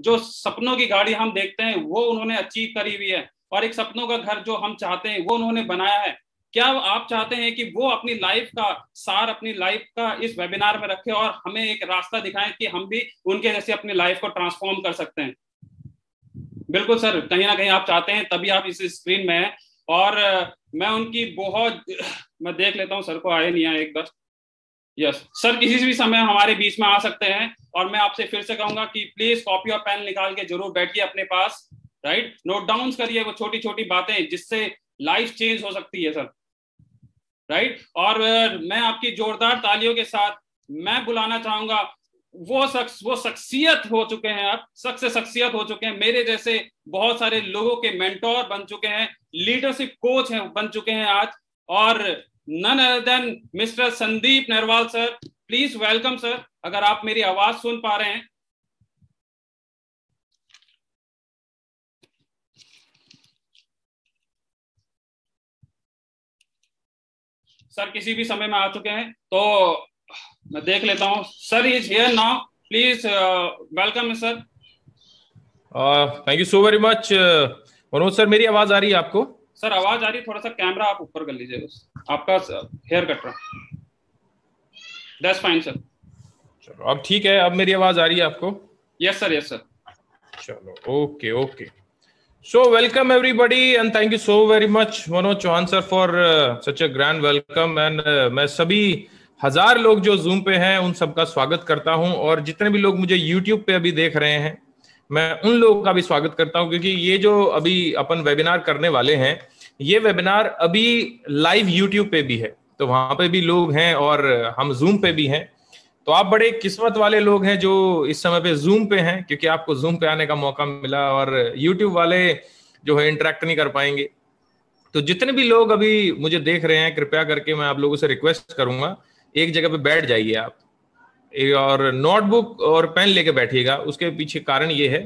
जो सपनों की गाड़ी हम देखते हैं वो उन्होंने अचीव करी हुई है और एक सपनों का घर जो हम चाहते हैं वो उन्होंने बनाया है क्या आप चाहते हैं कि वो अपनी लाइफ का सार अपनी लाइफ का इस वेबिनार में रखें और हमें एक रास्ता दिखाएं कि हम भी उनके जैसे अपनी लाइफ को ट्रांसफॉर्म कर सकते हैं बिल्कुल सर कहीं ना कहीं आप चाहते हैं तभी आप इस स्क्रीन में हैं और मैं उनकी बहुत मैं देख लेता हूँ सर को आए नहीं आए एक बार यस सर किसी भी समय हमारे बीच में आ सकते हैं और मैं आपसे फिर से कहूंगा कि प्लीज कॉपी और पेन निकाल के जरूर बैठिए अपने पास राइट नोट डाउन करिए वो छोटी छोटी बातें जिससे लाइफ चेंज हो सकती है सर राइट और uh, मैं आपकी जोरदार तालियों के साथ मैं बुलाना चाहूंगा वो शख्स वो शख्सियत हो चुके हैं आप शख्स शख्सियत हो चुके हैं मेरे जैसे बहुत सारे लोगों के मेंटोर बन चुके हैं लीडरशिप कोच हैं बन चुके हैं आज और none other than Mr. Sandeep Narwal sir. Please welcome sir. अगर आप मेरी आवाज सुन पा रहे हैं सर किसी भी समय में आ चुके हैं तो मैं देख लेता हूं sir is here now please welcome sir thank you so very much Manoj sir मेरी आवाज आ रही है आपको सर आवाज आ रही है थोड़ा सा कैमरा आप ऊपर कर लीजिए आपका हेयर कट रहा दैट्स फाइन सर चलो अब ठीक है अब मेरी आवाज आ रही है आपको यस सर यस सर चलो okay okay so welcome everybody and thank you so very much Manoj Chauhan sir for such such grand welcome and मैं सभी हजार लोग जो जूम पे हैं उन सबका स्वागत करता हूं और जितने भी लोग मुझे यूट्यूब पे अभी देख रहे हैं मैं उन लोगों का भी स्वागत करता हूं क्योंकि ये जो अभी अपन वेबिनार करने वाले हैं ये वेबिनार अभी लाइव यूट्यूब पे भी है तो वहां पे भी लोग हैं और हम जूम पे भी हैं तो आप बड़े किस्मत वाले लोग हैं जो इस समय पे जूम पे हैं क्योंकि आपको जूम पे आने का मौका मिला और यूट्यूब वाले जो है इंटरेक्ट नहीं कर पाएंगे तो जितने भी लोग अभी मुझे देख रहे हैं कृपया करके मैं आप लोगों से रिक्वेस्ट करूंगा एक जगह पे बैठ जाइए आप और नोटबुक और पेन लेके बैठिएगा उसके पीछे कारण ये है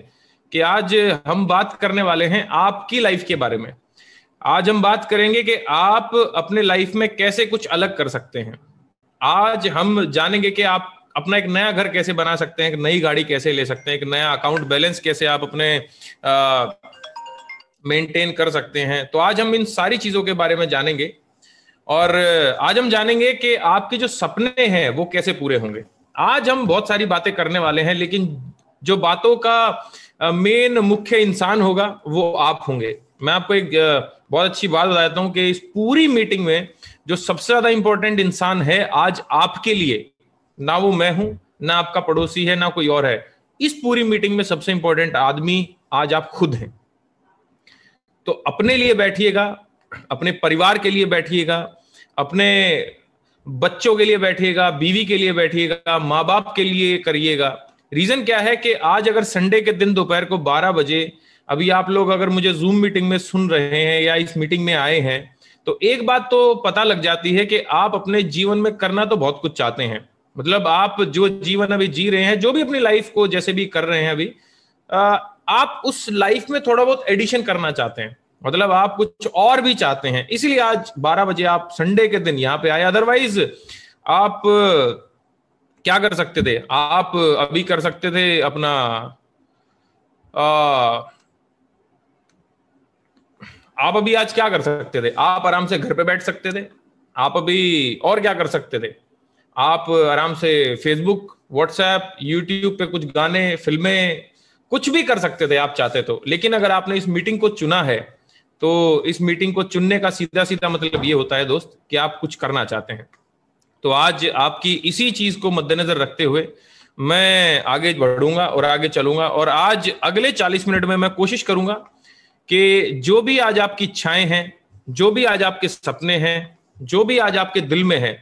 कि आज हम बात करने वाले हैं आपकी लाइफ के बारे में आज हम बात करेंगे कि आप अपने लाइफ में कैसे कुछ अलग कर सकते हैं आज हम जानेंगे कि आप अपना एक नया घर कैसे बना सकते हैं एक नई गाड़ी कैसे ले सकते हैं एक नया अकाउंट बैलेंस कैसे आप अपने मेंटेन कर सकते हैं तो आज हम इन सारी चीजों के बारे में जानेंगे और आज हम जानेंगे कि आपके जो सपने हैं वो कैसे पूरे होंगे आज हम बहुत सारी बातें करने वाले हैं लेकिन जो बातों का मेन मुख्य इंसान होगा वो आप होंगे मैं आपको एक बहुत अच्छी बात बता देता हूं कि इस पूरी मीटिंग में जो सबसे ज्यादा इंपॉर्टेंट इंसान है आज आपके लिए ना वो मैं हूं ना आपका पड़ोसी है ना कोई और है इस पूरी मीटिंग में सबसे इंपॉर्टेंट आदमी आज आप खुद हैं तो अपने लिए बैठिएगा अपने परिवार के लिए बैठिएगा अपने बच्चों के लिए बैठिएगा बीवी के लिए बैठिएगा माँ बाप के लिए करिएगा रीजन क्या है कि आज अगर संडे के दिन दोपहर को 12 बजे अभी आप लोग अगर मुझे जूम मीटिंग में सुन रहे हैं या इस मीटिंग में आए हैं तो एक बात तो पता लग जाती है कि आप अपने जीवन में करना तो बहुत कुछ चाहते हैं मतलब आप जो जीवन अभी जी रहे हैं जो भी अपनी लाइफ को जैसे भी कर रहे हैं अभी आप उस लाइफ में थोड़ा बहुत एडिशन करना चाहते हैं मतलब आप कुछ और भी चाहते हैं इसलिए आज 12 बजे आप संडे के दिन यहाँ पे आए अदरवाइज आप क्या कर सकते थे आप अभी कर सकते थे अपना आ, आप अभी आज क्या कर सकते थे आप आराम से घर पे बैठ सकते थे आप अभी और क्या कर सकते थे आप आराम से फेसबुक व्हाट्सएप यूट्यूब पे कुछ गाने फिल्में कुछ भी कर सकते थे आप चाहते तो लेकिन अगर आपने इस मीटिंग को चुना है तो इस मीटिंग को चुनने का सीधा सीधा मतलब ये होता है दोस्त कि आप कुछ करना चाहते हैं तो आज आपकी इसी चीज को मद्देनजर रखते हुए मैं आगे बढ़ूंगा और आगे चलूंगा और आज अगले चालीस मिनट में मैं कोशिश करूंगा कि जो भी आज आपकी इच्छाएं हैं जो भी आज आपके सपने हैं जो भी आज आपके दिल में है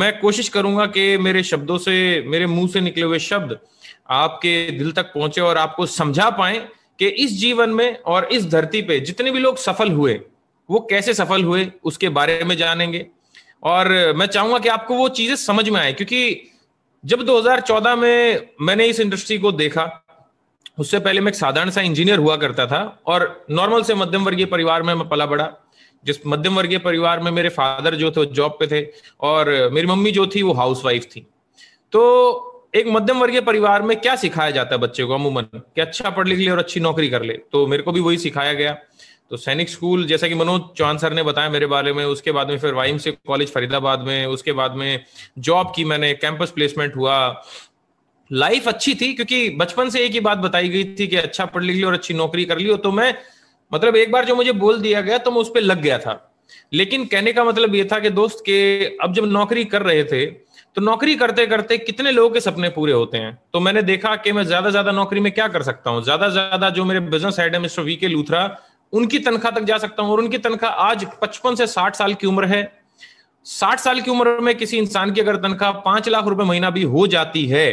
मैं कोशिश करूंगा कि मेरे शब्दों से मेरे मुंह से निकले हुए शब्द आपके दिल तक पहुंचे और आपको समझा पाए कि इस जीवन में और इस धरती पे जितने भी लोग सफल हुए वो कैसे सफल हुए उसके बारे में जानेंगे और मैं चाहूंगा कि आपको वो चीजें समझ में आए क्योंकि जब 2014 में मैंने इस इंडस्ट्री को देखा उससे पहले मैं एक साधारण सा इंजीनियर हुआ करता था और नॉर्मल से मध्यम वर्गीय परिवार में मैं पला बड़ा जिस मध्यम वर्गीय परिवार में मेरे फादर जो थे जॉब पे थे और मेरी मम्मी जो थी वो हाउस वाइफ थी तो एक मध्यम वर्गीय परिवार में क्या सिखाया जाता है बच्चे को अमूमन कि अच्छा पढ़ लिख ले और अच्छी नौकरी कर ले तो मेरे को भी वही सिखाया गया तो सैनिक स्कूल जैसा कि मनोज चौहान सर ने बताया मेरे बारे में उसके बाद में फिर वाइम से कॉलेज फरीदाबाद में उसके बाद में जॉब की मैंने कैंपस प्लेसमेंट हुआ लाइफ अच्छी थी क्योंकि बचपन से एक ही बात बताई गई थी कि अच्छा पढ़ लिख लियो और अच्छी नौकरी कर लियो तो मैं मतलब एक बार जो मुझे बोल दिया गया तो मैं उस पर लग गया था लेकिन कहने का मतलब ये था कि दोस्त के अब जब नौकरी कर रहे थे तो नौकरी करते करते कितने लोगों के सपने पूरे होते हैं तो मैंने देखा कि मैं ज्यादा ज्यादा नौकरी में क्या कर सकता हूँ ज्यादा ज्यादा जो मेरे बिजनेस हेड है मिस्टर वी के लूथरा उनकी तनख्वाह तक जा सकता हूँ और उनकी तनख्वाह आज पचपन से साठ साल की उम्र है साठ साल की उम्र में किसी इंसान की अगर तनख्वाह पांच लाख रुपए महीना भी हो जाती है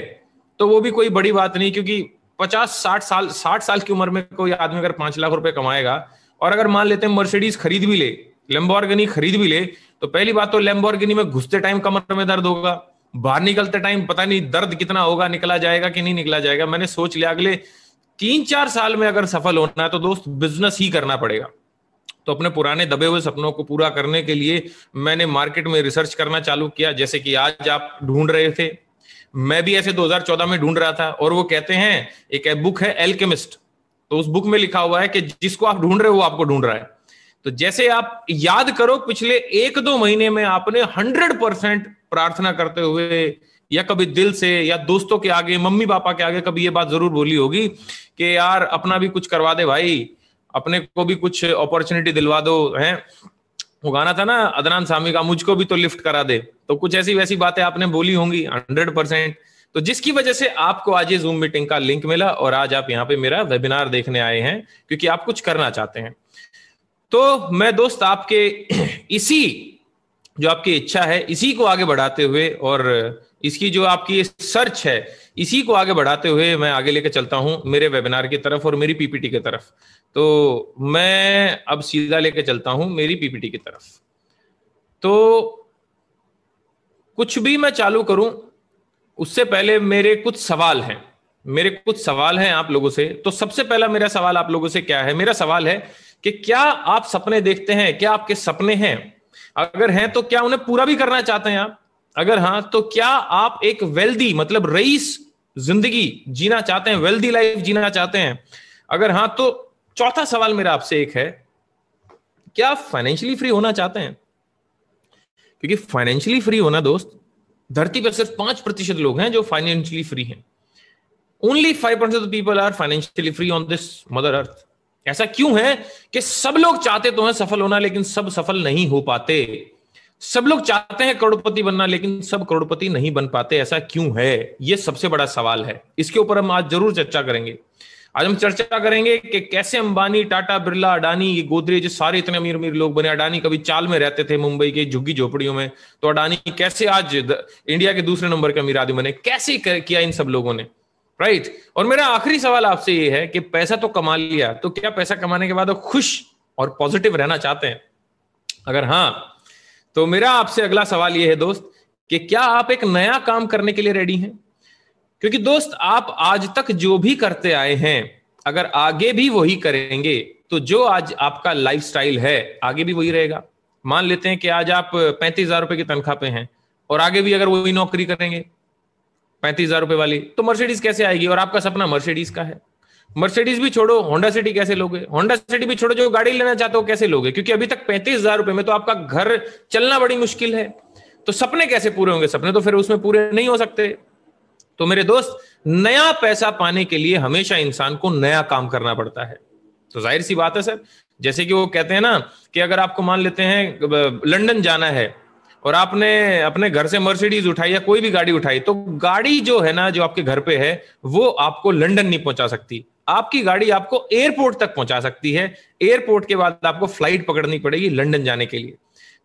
तो वो भी कोई बड़ी बात नहीं क्योंकि पचास साठ साल साठ साल की उम्र में कोई आदमी अगर पांच लाख रुपए कमाएगा और अगर मान लेते हैं मर्सिडीज खरीद भी ले लेम्बोर्गनी खरीद भी ले तो पहली बात तो लेम्बोर्गनी में घुसते टाइम कमर में दर्द होगा बाहर निकलते टाइम पता नहीं दर्द कितना होगा निकला जाएगा कि नहीं निकला जाएगा मैंने सोच लिया अगले तीन चार साल में अगर सफल होना है तो दोस्त बिजनेस ही करना पड़ेगा तो अपने पुराने दबे हुए सपनों को पूरा करने के लिए मैंने मार्केट में रिसर्च करना चालू किया जैसे कि आज आप ढूंढ रहे थे मैं भी ऐसे 2014 में ढूंढ रहा था और वो कहते हैं एक बुक है एल्केमिस्ट तो उस बुक में लिखा हुआ है कि जिसको आप ढूंढ रहे हो वो आपको ढूंढ रहा है तो जैसे आप याद करो पिछले एक दो महीने में आपने हंड्रेड परसेंट प्रार्थना करते हुए या कभी दिल से या दोस्तों के आगे मम्मी पापा के आगे कभी ये बात जरूर बोली होगी कि यार अपना भी कुछ करवा दे भाई अपने को भी कुछ अपॉर्चुनिटी दिलवा दो हैं वो गाना था ना अदनान सामी का मुझको भी तो लिफ्ट करा दे तो कुछ ऐसी वैसी बातें आपने बोली होंगी हंड्रेड परसेंट तो जिसकी वजह से आपको आज ये जूम मीटिंग का लिंक मिला और आज आप यहाँ पे मेरा वेबिनार देखने आए हैं क्योंकि आप कुछ करना चाहते हैं तो मैं दोस्त आपके इसी जो आपकी इच्छा है इसी को आगे बढ़ाते हुए और इसकी जो आपकी सर्च है इसी को आगे बढ़ाते हुए मैं आगे लेकर चलता हूं मेरे वेबिनार की तरफ और मेरी पीपीटी की तरफ तो मैं अब सीधा लेके चलता हूं मेरी पीपीटी की तरफ तो कुछ भी मैं चालू करूं उससे पहले मेरे कुछ सवाल हैं मेरे कुछ सवाल हैं आप लोगों से तो सबसे पहला मेरा सवाल आप लोगों से क्या है मेरा सवाल है कि क्या आप सपने देखते हैं क्या आपके सपने हैं अगर हैं तो क्या उन्हें पूरा भी करना चाहते हैं आप अगर हाँ तो क्या आप एक वेल्दी मतलब रईस जिंदगी जीना चाहते हैं वेल्दी लाइफ जीना चाहते हैं अगर हाँ तो चौथा सवाल मेरा आपसे एक है क्या फाइनेंशियली फ्री होना चाहते हैं क्योंकि फाइनेंशियली फ्री होना दोस्त धरती पर सिर्फ पांच प्रतिशत लोग हैं जो फाइनेंशियली फ्री हैं only five percent people are financially free on this mother earth ऐसा क्यों है कि सब लोग चाहते तो हैं सफल होना लेकिन सब सफल नहीं हो पाते सब लोग चाहते हैं करोड़पति बनना लेकिन सब करोड़पति नहीं बन पाते ऐसा क्यों है ये सबसे बड़ा सवाल है इसके ऊपर हम आज जरूर चर्चा करेंगे आज हम चर्चा करेंगे कि कैसे अंबानी टाटा बिरला अडानी ये गोदरेज सारे इतने अमीर अमीर लोग बने अडानी कभी चाल में रहते थे मुंबई के झुग्गी झोपड़ियों में तो अडानी कैसे आज इंडिया के दूसरे नंबर के अमीर आदमी बने कैसे कर, किया इन सब लोगों ने राइट और मेरा आखिरी सवाल आपसे ये है कि पैसा तो कमा लिया तो क्या पैसा कमाने के बाद खुश और पॉजिटिव रहना चाहते हैं अगर हाँ तो मेरा आपसे अगला सवाल यह है दोस्त कि क्या आप एक नया काम करने के लिए रेडी हैं क्योंकि दोस्त आप आज तक जो भी करते आए हैं अगर आगे भी वही करेंगे तो जो आज आपका लाइफ है आगे भी वही रहेगा मान लेते हैं कि आज आप पैंतीस हजार रुपए की तनख्वाह पे हैं और आगे भी अगर वही नौकरी करेंगे पैंतीस हजार रुपए वाली तो मर्सिडीज कैसे आएगी और आपका सपना मर्सिडीज का है मर्सिडीज भी छोड़ो होंडा सिटी कैसे लोगे होंडा सिटी भी छोड़ो जो गाड़ी लेना चाहते हो कैसे लोगे क्योंकि अभी तक पैंतीस हजार रुपए में तो आपका घर चलना बड़ी मुश्किल है तो सपने कैसे पूरे होंगे सपने तो फिर उसमें पूरे नहीं हो सकते तो मेरे दोस्त नया पैसा पाने के लिए हमेशा इंसान को नया काम करना पड़ता है तो जाहिर सी बात है सर जैसे कि वो कहते हैं ना कि अगर आपको मान लेते हैं लंदन जाना है और आपने अपने घर से मर्सिडीज उठाई या कोई भी गाड़ी उठाई तो गाड़ी जो है ना जो आपके घर पे है वो आपको लंदन नहीं पहुंचा सकती आपकी गाड़ी आपको एयरपोर्ट तक पहुंचा सकती है एयरपोर्ट के बाद आपको फ्लाइट पकड़नी पड़ेगी लंदन जाने के लिए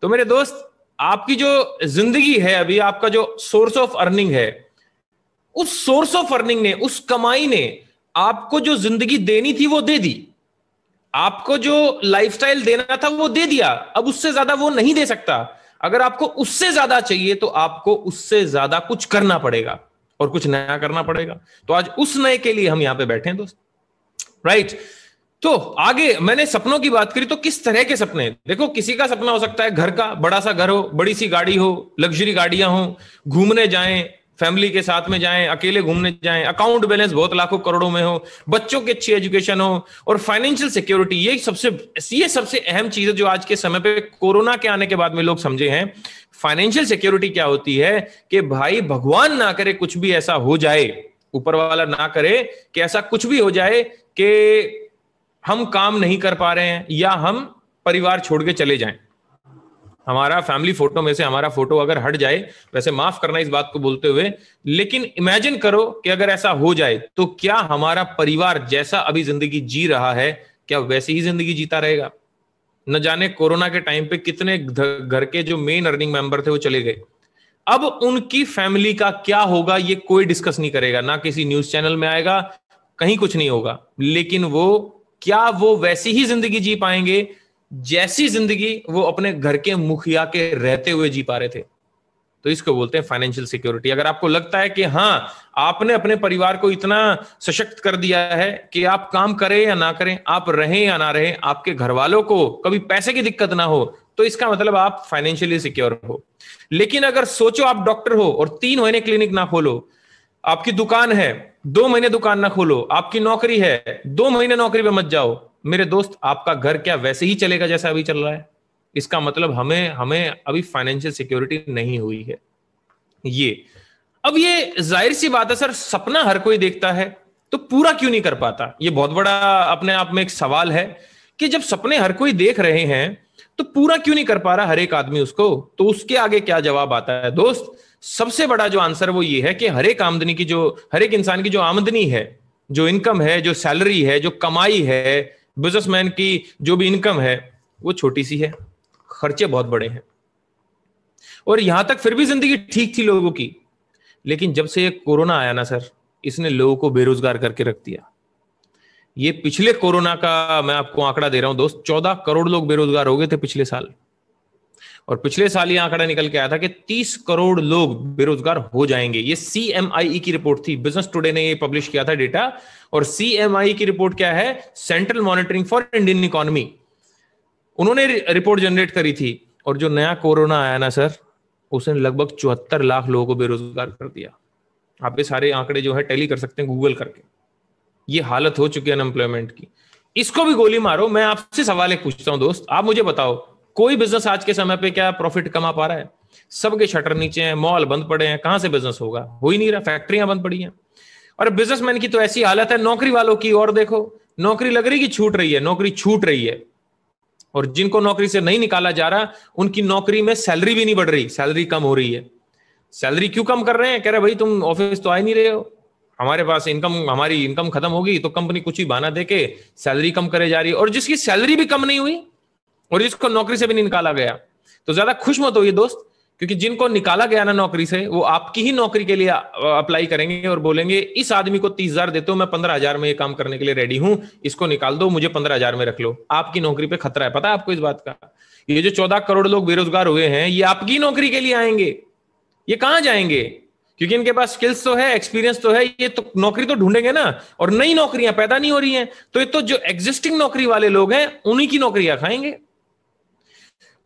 तो मेरे दोस्त आपकी जो जिंदगी है अभी आपका जो सोर्स ऑफ अर्निंग है उस सोर्स ऑफ अर्निंग ने उस कमाई ने आपको जो जिंदगी देनी थी वो दे दी आपको जो लाइफस्टाइल देना था वो दे दिया अब उससे ज्यादा वो नहीं दे सकता अगर आपको उससे ज्यादा चाहिए तो आपको उससे ज्यादा कुछ करना पड़ेगा और कुछ नया करना पड़ेगा तो आज उस नए के लिए हम यहां पे बैठे हैं दोस्त राइट तो आगे मैंने सपनों की बात करी तो किस तरह के सपने देखो किसी का सपना हो सकता है घर का बड़ा सा घर हो बड़ी सी गाड़ी हो लग्जरी गाड़ियां हो घूमने जाएं फैमिली के साथ में जाएं अकेले घूमने जाएं अकाउंट बैलेंस बहुत लाखों करोड़ों में हो बच्चों की अच्छी एजुकेशन हो और फाइनेंशियल सिक्योरिटी ये सबसे ये सबसे अहम चीज है जो आज के समय पे कोरोना के आने के बाद में लोग समझे हैं फाइनेंशियल सिक्योरिटी क्या होती है कि भाई भगवान ना करे कुछ भी ऐसा हो जाए ऊपर वाला ना करे कि ऐसा कुछ भी हो जाए कि हम काम नहीं कर पा रहे हैं या हम परिवार छोड़ के चले जाएं हमारा फैमिली फोटो में से हमारा फोटो अगर हट जाए वैसे माफ करना इस बात को बोलते हुए लेकिन इमेजिन करो कि अगर ऐसा हो जाए तो क्या हमारा परिवार जैसा अभी जिंदगी जी रहा है क्या वैसे ही जिंदगी जीता रहेगा न जाने कोरोना के टाइम पे कितने घर के जो मेन अर्निंग मेंबर थे वो चले गए अब उनकी फैमिली का क्या होगा ये कोई डिस्कस नहीं करेगा ना किसी न्यूज चैनल में आएगा कहीं कुछ नहीं होगा लेकिन वो क्या वो वैसी ही जिंदगी जी पाएंगे जैसी जिंदगी वो अपने घर के मुखिया के रहते हुए जी पा रहे थे तो इसको बोलते हैं फाइनेंशियल सिक्योरिटी अगर आपको लगता है कि हाँ आपने अपने परिवार को इतना सशक्त कर दिया है कि आप काम करें या ना करें आप रहें या ना रहें आपके घर वालों को कभी पैसे की दिक्कत ना हो तो इसका मतलब आप फाइनेंशियली सिक्योर हो लेकिन अगर सोचो आप डॉक्टर हो और तीन महीने क्लिनिक ना खोलो आपकी दुकान है दो महीने दुकान ना खोलो आपकी नौकरी है दो महीने नौकरी पे मत जाओ मेरे दोस्त आपका घर क्या वैसे ही चलेगा जैसा अभी चल रहा है इसका मतलब हमें हमें अभी फाइनेंशियल सिक्योरिटी नहीं हुई है ये अब ये जाहिर सी बात है सर सपना हर कोई देखता है तो पूरा क्यों नहीं कर पाता ये बहुत बड़ा अपने आप में एक सवाल है कि जब सपने हर कोई देख रहे हैं तो पूरा क्यों नहीं कर पा रहा हर एक आदमी उसको तो उसके आगे क्या जवाब आता है दोस्त सबसे बड़ा जो आंसर वो ये है कि हर एक आमदनी की जो हर एक इंसान की जो आमदनी है जो इनकम है जो सैलरी है जो कमाई है बिजनेसमैन की जो भी इनकम है वो छोटी सी है खर्चे बहुत बड़े हैं और यहां तक फिर भी जिंदगी ठीक थी लोगों की लेकिन जब से ये कोरोना आया ना सर इसने लोगों को बेरोजगार करके रख दिया ये पिछले कोरोना का मैं आपको आंकड़ा दे रहा हूं दोस्त चौदह करोड़ लोग बेरोजगार हो गए थे पिछले साल और पिछले साल ये आंकड़ा निकल के आया था कि 30 करोड़ लोग बेरोजगार हो जाएंगे ये सीएमआई e की रिपोर्ट थी बिजनेस टुडे ने ये पब्लिश किया था डेटा और सीएमआई e की रिपोर्ट क्या है central monitoring for Indian economy उन्होंने रिपोर्ट जनरेट करी थी और जो नया कोरोना आया ना सर उसने लगभग चौहत्तर लाख लोगों को बेरोजगार कर दिया आप ये सारे आंकड़े जो है टैली कर सकते हैं गूगल करके ये हालत हो चुकी है अनएम्प्लॉयमेंट की इसको भी गोली मारो मैं आपसे सवाल एक पूछता हूं दोस्त आप मुझे बताओ कोई बिजनेस आज के समय पे क्या प्रॉफिट कमा पा रहा है सबके शटर नीचे हैं मॉल बंद पड़े हैं कहां से बिजनेस होगा हो ही नहीं रहा फैक्ट्रियां बंद पड़ी हैं और बिजनेसमैन की तो ऐसी हालत है नौकरी वालों की और देखो नौकरी लग रही कि छूट रही है नौकरी छूट रही है और जिनको नौकरी से नहीं निकाला जा रहा उनकी नौकरी में सैलरी भी नहीं बढ़ रही सैलरी कम हो रही है सैलरी क्यों कम कर रहे हैं कह रहे भाई तुम ऑफिस तो आ ही नहीं रहे हो हमारे पास इनकम हमारी इनकम खत्म होगी तो कंपनी कुछ ही बहाना देके सैलरी कम करे जा रही है और जिसकी सैलरी भी कम नहीं हुई और इसको नौकरी से भी नहीं निकाला गया तो ज्यादा खुश मत हो ये दोस्त क्योंकि जिनको निकाला गया ना नौकरी से वो आपकी ही नौकरी के लिए अप्लाई करेंगे और बोलेंगे इस आदमी को तीस हजार देते हो मैं पंद्रह हजार में ये काम करने के लिए रेडी हूं इसको निकाल दो मुझे पंद्रह हजार में रख लो आपकी नौकरी पे खतरा है पता है आपको इस बात का ये जो चौदह करोड़ लोग बेरोजगार हुए हैं ये आपकी नौकरी के लिए आएंगे ये कहां जाएंगे क्योंकि इनके पास स्किल्स तो है एक्सपीरियंस तो है ये तो नौकरी तो ढूंढेंगे ना और नई नौकरियां पैदा नहीं हो रही हैं तो ये तो जो एग्जिस्टिंग नौकरी वाले लोग हैं उन्हीं की नौकरियां खाएंगे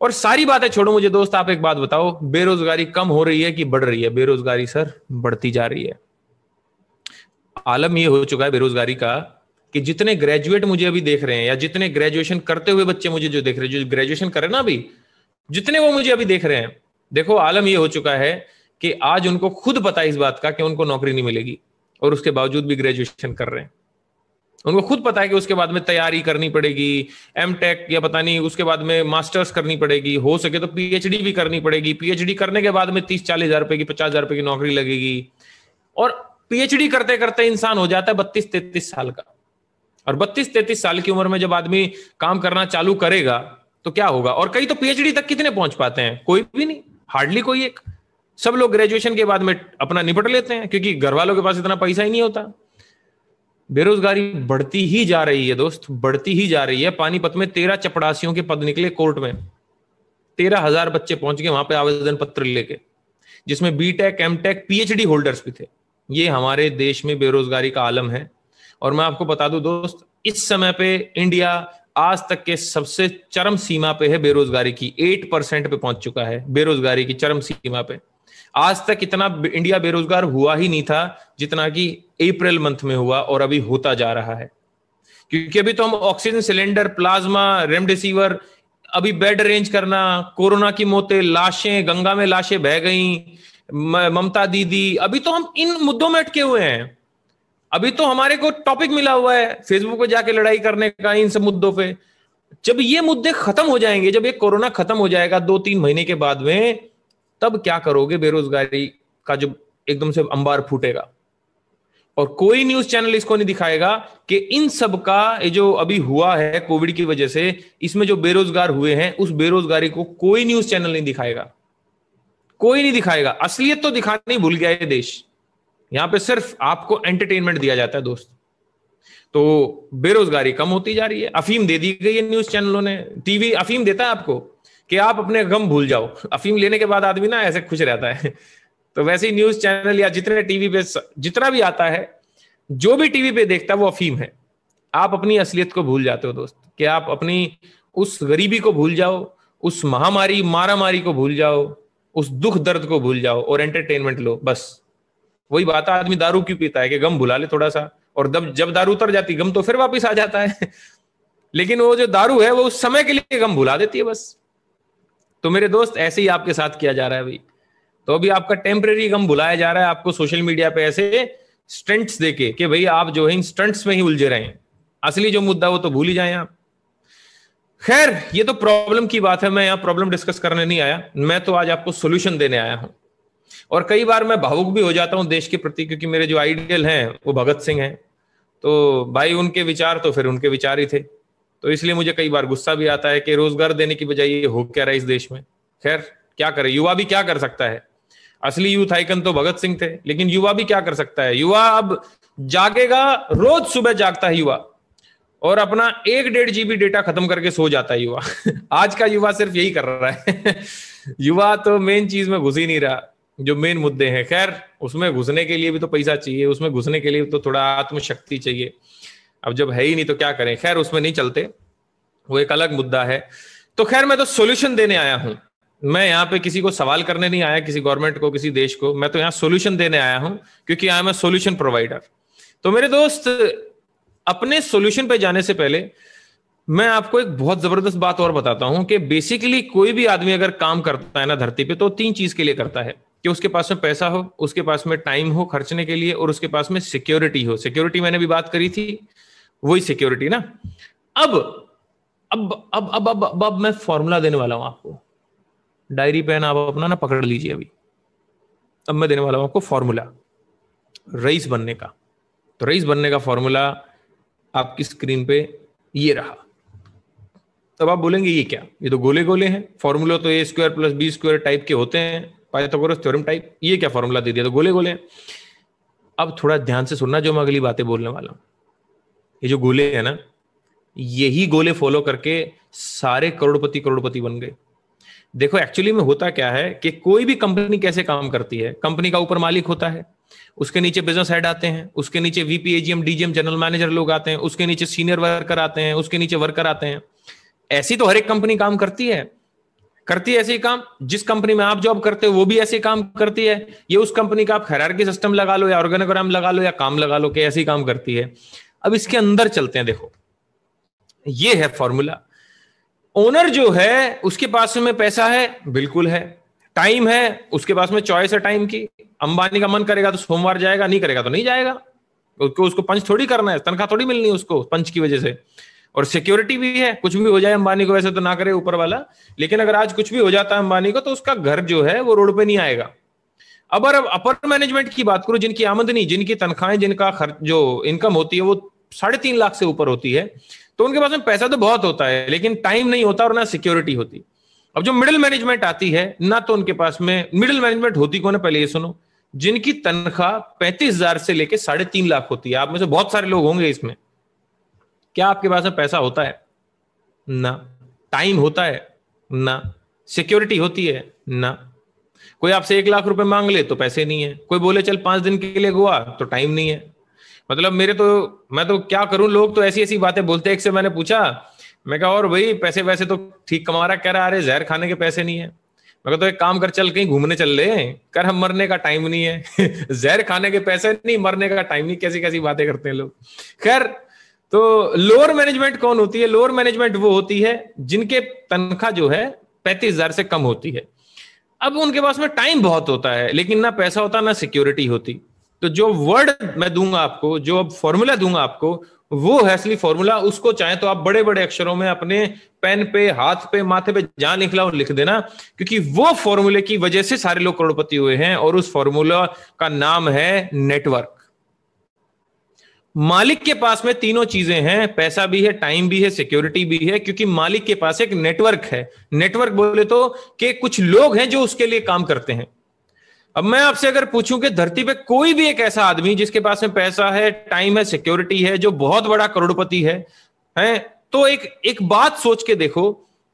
और सारी बातें छोड़ो मुझे दोस्त आप एक बात बताओ बेरोजगारी कम हो रही है कि बढ़ रही है बेरोजगारी सर बढ़ती जा रही है आलम यह हो चुका है बेरोजगारी का कि जितने ग्रेजुएट मुझे अभी देख रहे हैं या जितने ग्रेजुएशन करते हुए बच्चे मुझे जो देख रहे हैं जो ग्रेजुएशन करे ना अभी जितने वो मुझे अभी देख रहे हैं देखो आलम यह हो चुका है कि आज उनको खुद पता है इस बात का कि उनको नौकरी नहीं मिलेगी और उसके बावजूद भी ग्रेजुएशन कर रहे हैं उनको खुद पता है कि उसके बाद में तैयारी करनी पड़ेगी एम टेक या पता नहीं उसके बाद में मास्टर्स करनी पड़ेगी हो सके तो पीएचडी भी करनी पड़ेगी पीएचडी करने के बाद में तीस चालीस हजार रुपए की पचास हजार रुपए की नौकरी लगेगी और पीएचडी करते करते इंसान हो जाता है बत्तीस तैतीस साल का और बत्तीस तैतीस साल की उम्र में जब आदमी काम करना चालू करेगा तो क्या होगा और कई तो पीएचडी तक कितने पहुंच पाते हैं कोई भी नहीं हार्डली कोई एक सब लोग ग्रेजुएशन के बाद में अपना निपट लेते हैं क्योंकि घर वालों के पास इतना पैसा ही नहीं होता बेरोजगारी बढ़ती ही जा रही है दोस्त बढ़ती ही जा रही है पानीपत में तेरह चपड़ासियों के पद निकले कोर्ट में तेरह हजार बच्चे पहुंच गए वहां पे आवेदन पत्र लेके जिसमें बीटेक टेक पीएचडी होल्डर्स भी थे ये हमारे देश में बेरोजगारी का आलम है और मैं आपको बता दूं दोस्त इस समय पे इंडिया आज तक के सबसे चरम सीमा पे है बेरोजगारी की एट परसेंट पे पहुंच चुका है बेरोजगारी की चरम सीमा पे आज तक इतना इंडिया बेरोजगार हुआ ही नहीं था जितना कि अप्रैल मंथ में हुआ और अभी होता जा रहा है क्योंकि अभी तो हम ऑक्सीजन सिलेंडर प्लाज्मा रेमडेसिविर अभी बेड अरेंज करना कोरोना की मौतें लाशें गंगा में लाशें बह गई ममता दीदी अभी तो हम इन मुद्दों में अटके हुए हैं अभी तो हमारे को टॉपिक मिला हुआ है फेसबुक पे जाके लड़ाई करने का इन सब मुद्दों पे जब ये मुद्दे खत्म हो जाएंगे जब ये कोरोना खत्म हो जाएगा दो तीन महीने के बाद में तब क्या करोगे बेरोजगारी का जो एकदम से अंबार फूटेगा और कोई न्यूज चैनल इसको नहीं दिखाएगा कि इन सब का ये जो अभी हुआ है कोविड की वजह से इसमें जो बेरोजगार हुए हैं उस बेरोजगारी को कोई न्यूज चैनल नहीं दिखाएगा कोई नहीं दिखाएगा असलियत तो नहीं भूल गया ये देश यहां पे सिर्फ आपको एंटरटेनमेंट दिया जाता है दोस्त तो बेरोजगारी कम होती जा रही है अफीम दे दी गई है न्यूज चैनलों ने टीवी अफीम देता है आपको कि आप अपने गम भूल जाओ अफीम लेने के बाद आदमी ना ऐसे खुश रहता है तो वैसे ही न्यूज चैनल या जितने टीवी पे जितना भी आता है जो भी टीवी पे देखता है वो अफीम है आप अपनी असलियत को भूल जाते हो दोस्त कि आप अपनी उस गरीबी को भूल जाओ उस महामारी मारामारी को भूल जाओ उस दुख दर्द को भूल जाओ और एंटरटेनमेंट लो बस वही बात है आदमी दारू क्यों पीता है कि गम भुला ले थोड़ा सा और दब जब दारू उतर जाती गम तो फिर वापस आ जाता है लेकिन वो जो दारू है वो उस समय के लिए गम भुला देती है बस तो मेरे दोस्त ऐसे ही आपके साथ किया जा रहा है भाई तो अभी आपका टेम्परेरी गम भुलाया जा रहा है आपको सोशल मीडिया पे ऐसे स्टंट्स देके कि भाई आप जो है इन स्टंट्स में ही उलझे रहे हैं असली जो मुद्दा वो तो भूल ही जाए आप खैर ये तो प्रॉब्लम की बात है मैं यहाँ प्रॉब्लम डिस्कस करने नहीं आया मैं तो आज आपको सोल्यूशन देने आया हूं और कई बार मैं भावुक भी हो जाता हूं देश के प्रति क्योंकि मेरे जो आइडियल हैं वो भगत सिंह हैं तो भाई उनके विचार तो फिर उनके विचार ही थे तो इसलिए मुझे कई बार गुस्सा भी आता है कि रोजगार देने की बजाय ये हो क्या रहा है इस देश में खैर क्या करे युवा भी क्या कर सकता है असली यूथ आइकन तो भगत सिंह थे लेकिन युवा भी क्या कर सकता है युवा अब जागेगा रोज सुबह जागता है युवा और अपना एक डेढ़ जीबी डेटा खत्म करके सो जाता है युवा आज का युवा सिर्फ यही कर रहा है युवा तो मेन चीज में घुस ही नहीं रहा जो मेन मुद्दे हैं खैर उसमें घुसने के लिए भी तो पैसा चाहिए उसमें घुसने के लिए तो थोड़ा आत्मशक्ति चाहिए अब जब है ही नहीं तो क्या करें खैर उसमें नहीं चलते वो एक अलग मुद्दा है तो खैर मैं तो सोल्यूशन देने आया हूं मैं यहाँ पे किसी को सवाल करने नहीं आया किसी गवर्नमेंट को किसी देश को मैं तो यहाँ सोल्यूशन देने आया हूं क्योंकि I am a solution provider तो मेरे दोस्त अपने सोल्यूशन पे जाने से पहले मैं आपको एक बहुत जबरदस्त बात और बताता हूं कि बेसिकली कोई भी आदमी अगर काम करता है ना धरती पे तो तीन चीज के लिए करता है कि उसके पास में पैसा हो उसके पास में टाइम हो खर्चने के लिए और उसके पास में सिक्योरिटी हो सिक्योरिटी मैंने भी बात करी थी वही सिक्योरिटी ना अब अब अब अब अब अब, अब मैं फॉर्मूला देने वाला हूं आपको डायरी पेन आप अपना ना पकड़ लीजिए अभी अब मैं देने वाला हूं आपको फॉर्मूला रईस बनने का तो रईस बनने का फॉर्मूला आपकी स्क्रीन पे ये रहा तब आप बोलेंगे ये क्या ये तो गोले गोले हैं फॉर्मूला तो A square plus B square type के होते हैं पाइथागोरस थ्योरम टाइप ये क्या फॉर्मूला दे दिया तो गोले गोले अब थोड़ा ध्यान से सुनना जो मैं अगली बातें बोलने वाला हूँ ये जो गोले है ना यही गोले फॉलो करके सारे करोड़पति करोड़पति बन गए देखो एक्चुअली में होता क्या है कि कोई भी कंपनी कैसे काम करती है कंपनी का ऊपर मालिक होता है उसके नीचे बिजनेस हेड आते हैं उसके नीचे VP AGM DGM general manager लोग आते हैं उसके नीचे सीनियर वर्कर आते हैं उसके नीचे वर्कर आते हैं ऐसी तो हर एक कंपनी काम करती है करती है ऐसे काम जिस कंपनी में आप जॉब करते हो वो भी ऐसे काम करती है ये उस कंपनी का आप खैरार सिस्टम लगा लो या ऑर्गेनोग्राम लगा लो या काम लगा लो कि ऐसे काम करती है अब इसके अंदर चलते हैं देखो ये है फॉर्मूला ओनर जो है उसके पास में पैसा है बिल्कुल है टाइम है उसके पास में चॉइस है टाइम की अंबानी का मन करेगा तो सोमवार जाएगा नहीं करेगा तो नहीं जाएगा उसको उसको पंच थोड़ी करना है तनख्वाह थोड़ी मिलनी है उसको पंच की वजह से और सिक्योरिटी भी है कुछ भी हो जाए अंबानी को वैसे तो ना करे ऊपर वाला लेकिन अगर आज कुछ भी हो जाता है अंबानी को तो उसका घर जो है वो रोड पे नहीं आएगा अब अब अपर मैनेजमेंट की बात करो जिनकी आमदनी जिनकी तनख्वाहें जिनका खर्च जो इनकम होती है वो साढ़े तीन लाख से ऊपर होती है तो उनके पास में पैसा तो बहुत होता है लेकिन टाइम नहीं होता और ना सिक्योरिटी होती अब जो मिडिल मैनेजमेंट आती है ना तो उनके पास में मिडिल मैनेजमेंट होती कौन है पहले ये सुनो जिनकी तनख्वाह पैंतीस हजार से लेकर साढ़े तीन लाख होती है आप में से बहुत सारे लोग होंगे इसमें क्या आपके पास में पैसा होता है ना टाइम होता है ना सिक्योरिटी होती है ना कोई आपसे एक लाख रुपए मांग ले तो पैसे नहीं है कोई बोले चल पांच दिन के लिए गोवा तो टाइम नहीं है मतलब मेरे तो मैं तो क्या करूं लोग तो ऐसी ऐसी बातें बोलते एक से मैंने पूछा मैं कहा और भाई पैसे वैसे तो ठीक कमा रहा कह रहा अरे जहर खाने के पैसे नहीं है मैं कहा तो एक काम कर चल कहीं घूमने चल ले कर हम मरने का टाइम नहीं है जहर खाने के पैसे नहीं मरने का टाइम नहीं कैसी कैसी बातें करते हैं लोग खैर तो लोअर मैनेजमेंट कौन होती है लोअर मैनेजमेंट वो होती है जिनके तनख्वाह जो है पैंतीस हजार से कम होती है अब उनके पास में टाइम बहुत होता है लेकिन ना पैसा होता ना सिक्योरिटी होती तो जो वर्ड मैं दूंगा आपको जो अब फॉर्मूला दूंगा आपको वो है असली फॉर्मूला उसको चाहे तो आप बड़े बड़े अक्षरों में अपने पेन पे हाथ पे माथे पे जहां लिख लाओ लिख देना क्योंकि वो फॉर्मूले की वजह से सारे लोग करोड़पति हुए हैं और उस फॉर्मूला का नाम है नेटवर्क मालिक के पास में तीनों चीजें हैं पैसा भी है टाइम भी है सिक्योरिटी भी है क्योंकि मालिक के पास एक नेटवर्क है नेटवर्क बोले तो कि कुछ लोग हैं जो उसके लिए काम करते हैं अब मैं आपसे अगर पूछूं कि धरती पे कोई भी एक ऐसा आदमी जिसके पास में पैसा है टाइम है सिक्योरिटी है जो बहुत बड़ा करोड़पति है हैं तो एक एक बात सोच के देखो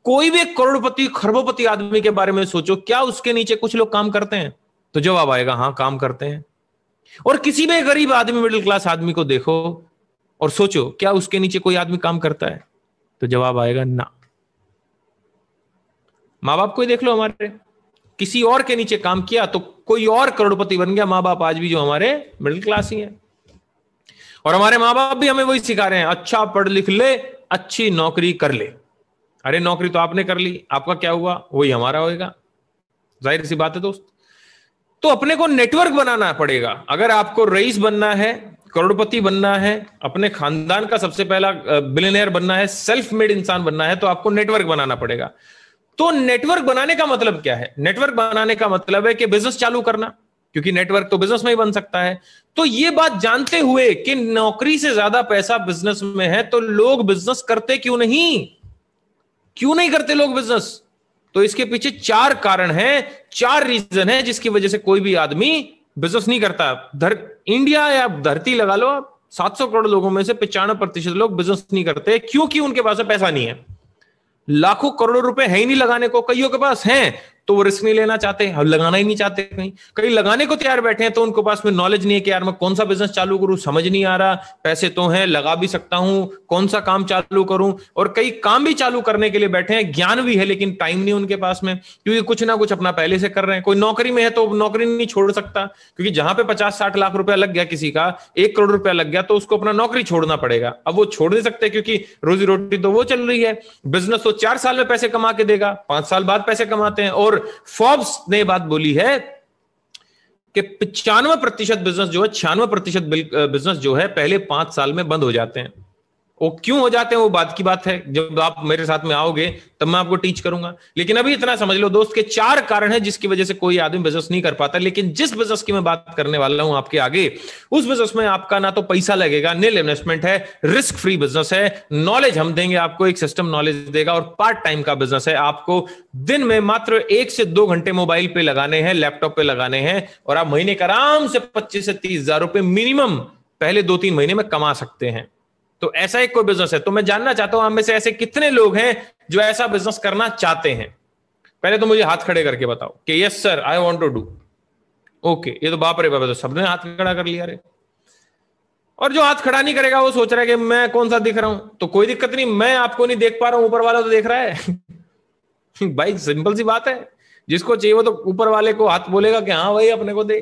कोई भी एक करोड़पति खरबोपति आदमी के बारे में सोचो क्या उसके नीचे कुछ लोग काम करते हैं तो जवाब आएगा हाँ काम करते हैं और किसी भी गरीब आदमी मिडिल क्लास आदमी को देखो और सोचो क्या उसके नीचे कोई आदमी काम करता है तो जवाब आएगा ना माँ बाप को देख लो हमारे किसी और के नीचे काम किया तो कोई और करोड़पति बन गया माँ बाप आज भी जो हमारे मिडिल क्लास ही है और हमारे माँ बाप भी हमें वही सिखा रहे हैं अच्छा पढ़ लिख ले अच्छी नौकरी कर ले अरे नौकरी तो आपने कर ली आपका क्या हुआ वही हमारा होएगा जाहिर सी बात है दोस्त तो अपने को नेटवर्क बनाना पड़ेगा अगर आपको रईस बनना है करोड़पति बनना है अपने खानदान का सबसे पहला बिलियनियर बनना है सेल्फ मेड इंसान बनना है तो आपको नेटवर्क बनाना पड़ेगा तो नेटवर्क बनाने का मतलब क्या है नेटवर्क बनाने का मतलब है कि बिजनेस चालू करना क्योंकि नेटवर्क तो बिजनेस में ही बन सकता है तो ये बात जानते हुए कि नौकरी से ज्यादा पैसा बिजनेस में है तो लोग बिजनेस करते क्यों नहीं क्यों नहीं करते लोग बिजनेस तो इसके पीछे चार कारण हैं चार रीजन है जिसकी वजह से कोई भी आदमी बिजनेस नहीं करता धर इंडिया या धरती लगा लो आप सौ करोड़ लोगों में से पचानवे प्रतिशत लोग बिजनेस नहीं करते क्योंकि उनके पास पैसा नहीं है लाखों करोड़ों रुपए है ही नहीं लगाने को कईयों के पास हैं तो वो रिस्क नहीं लेना चाहते हम लगाना ही नहीं चाहते कहीं कहीं लगाने को तैयार बैठे हैं तो उनके पास में नॉलेज नहीं है कि यार मैं कौन सा बिजनेस चालू करूं समझ नहीं आ रहा पैसे तो हैं लगा भी सकता हूं कौन सा काम चालू करूं और कई काम भी चालू करने के लिए बैठे हैं ज्ञान भी है लेकिन टाइम नहीं उनके पास में क्योंकि कुछ ना कुछ अपना पहले से कर रहे हैं कोई नौकरी में है तो नौकरी नहीं छोड़ सकता क्योंकि जहां पे पचास साठ लाख रुपया लग गया किसी का एक करोड़ रुपया लग गया तो उसको अपना नौकरी छोड़ना पड़ेगा अब वो छोड़ नहीं सकते क्योंकि रोजी रोटी तो वो चल रही है बिजनेस तो चार साल में पैसे कमा के देगा पांच साल बाद पैसे कमाते हैं और और फॉर्ब्स ने बात बोली है कि पचानवे प्रतिशत बिजनेस जो है छियानवे प्रतिशत बिजनेस जो है पहले पांच साल में बंद हो जाते हैं वो क्यों हो जाते हैं वो बात की बात है जब आप मेरे साथ में आओगे तब मैं आपको टीच करूंगा लेकिन अभी इतना समझ लो दोस्त के चार कारण है जिसकी वजह से कोई आदमी बिजनेस नहीं कर पाता लेकिन जिस बिजनेस की मैं बात करने वाला हूं आपके आगे उस बिजनेस में आपका ना तो पैसा लगेगा नील इन्वेस्टमेंट है रिस्क फ्री बिजनेस है नॉलेज हम देंगे आपको एक सिस्टम नॉलेज देगा और पार्ट टाइम का बिजनेस है आपको दिन में मात्र एक से दो घंटे मोबाइल पे लगाने हैं लैपटॉप पे लगाने हैं और आप महीने का आराम से पच्चीस से तीस हजार रुपए मिनिमम पहले दो तीन महीने में कमा सकते हैं तो ऐसा एक कोई बिजनेस है तो मैं जानना चाहता हूं हम में से ऐसे कितने लोग हैं जो ऐसा बिजनेस करना चाहते हैं पहले तो मुझे हाथ खड़े करके बताओ कि yes sir I want to do okay ये तो बाप रे बाप तो सबने हाथ खड़ा कर लिया रे और जो हाथ खड़ा नहीं करेगा वो सोच रहा है कि मैं कौन सा दिख रहा हूं तो कोई दिक्कत नहीं मैं आपको नहीं देख पा रहा हूं ऊपर वाला तो देख रहा है भाई सिंपल सी बात है जिसको चाहिए वो तो ऊपर वाले को हाथ बोलेगा कि हाँ भाई अपने को दे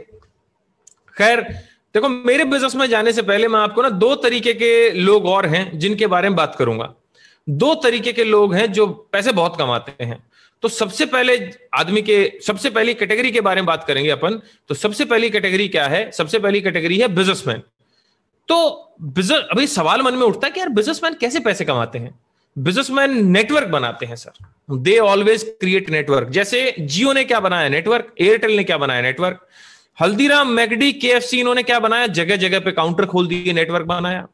खैर देखो मेरे बिजनेस में जाने से पहले मैं आपको ना दो तरीके के लोग और हैं जिनके बारे में बात करूंगा दो तरीके के लोग हैं जो पैसे बहुत कमाते हैं तो सबसे पहले आदमी के सबसे पहली कैटेगरी के बारे में बात करेंगे अपन तो सबसे पहली कैटेगरी क्या है सबसे पहली कैटेगरी है बिजनेसमैन तो बिजनेस अभी सवाल मन में उठता है कि यार बिजनेसमैन कैसे पैसे कमाते हैं बिजनेसमैन नेटवर्क बनाते हैं sir they always create network जैसे जियो ने क्या बनाया नेटवर्क एयरटेल ने क्या बनाया नेटवर्क हल्दीराम मैगडी केएफसी इन्होंने क्या बनाया जगह जगह पे काउंटर खोल दिए नेटवर्क बनाया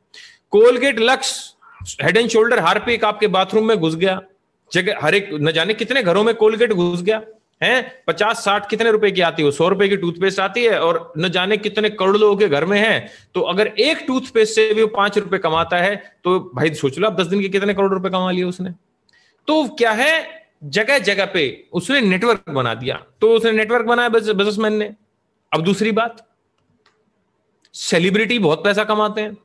Colgate Lux Head and Shoulder Harpic आपके बाथरूम में घुस गया जगह हर एक न जाने कितने घरों में कोलगेट घुस गया है पचास साठ कितने रुपए की आती है सौ रुपए की टूथपेस्ट आती है और न जाने कितने करोड़ लोगों के घर में है तो अगर एक टूथपेस्ट से भी वो पांच रुपए कमाता है तो भाई सोच लो आप दस दिन के कितने करोड़ रुपए कमा लिए उसने तो क्या है जगह जगह पे उसने नेटवर्क बना दिया तो उसने नेटवर्क बनाया बिजनेसमैन ने अब दूसरी बात सेलिब्रिटी बहुत पैसा कमाते हैं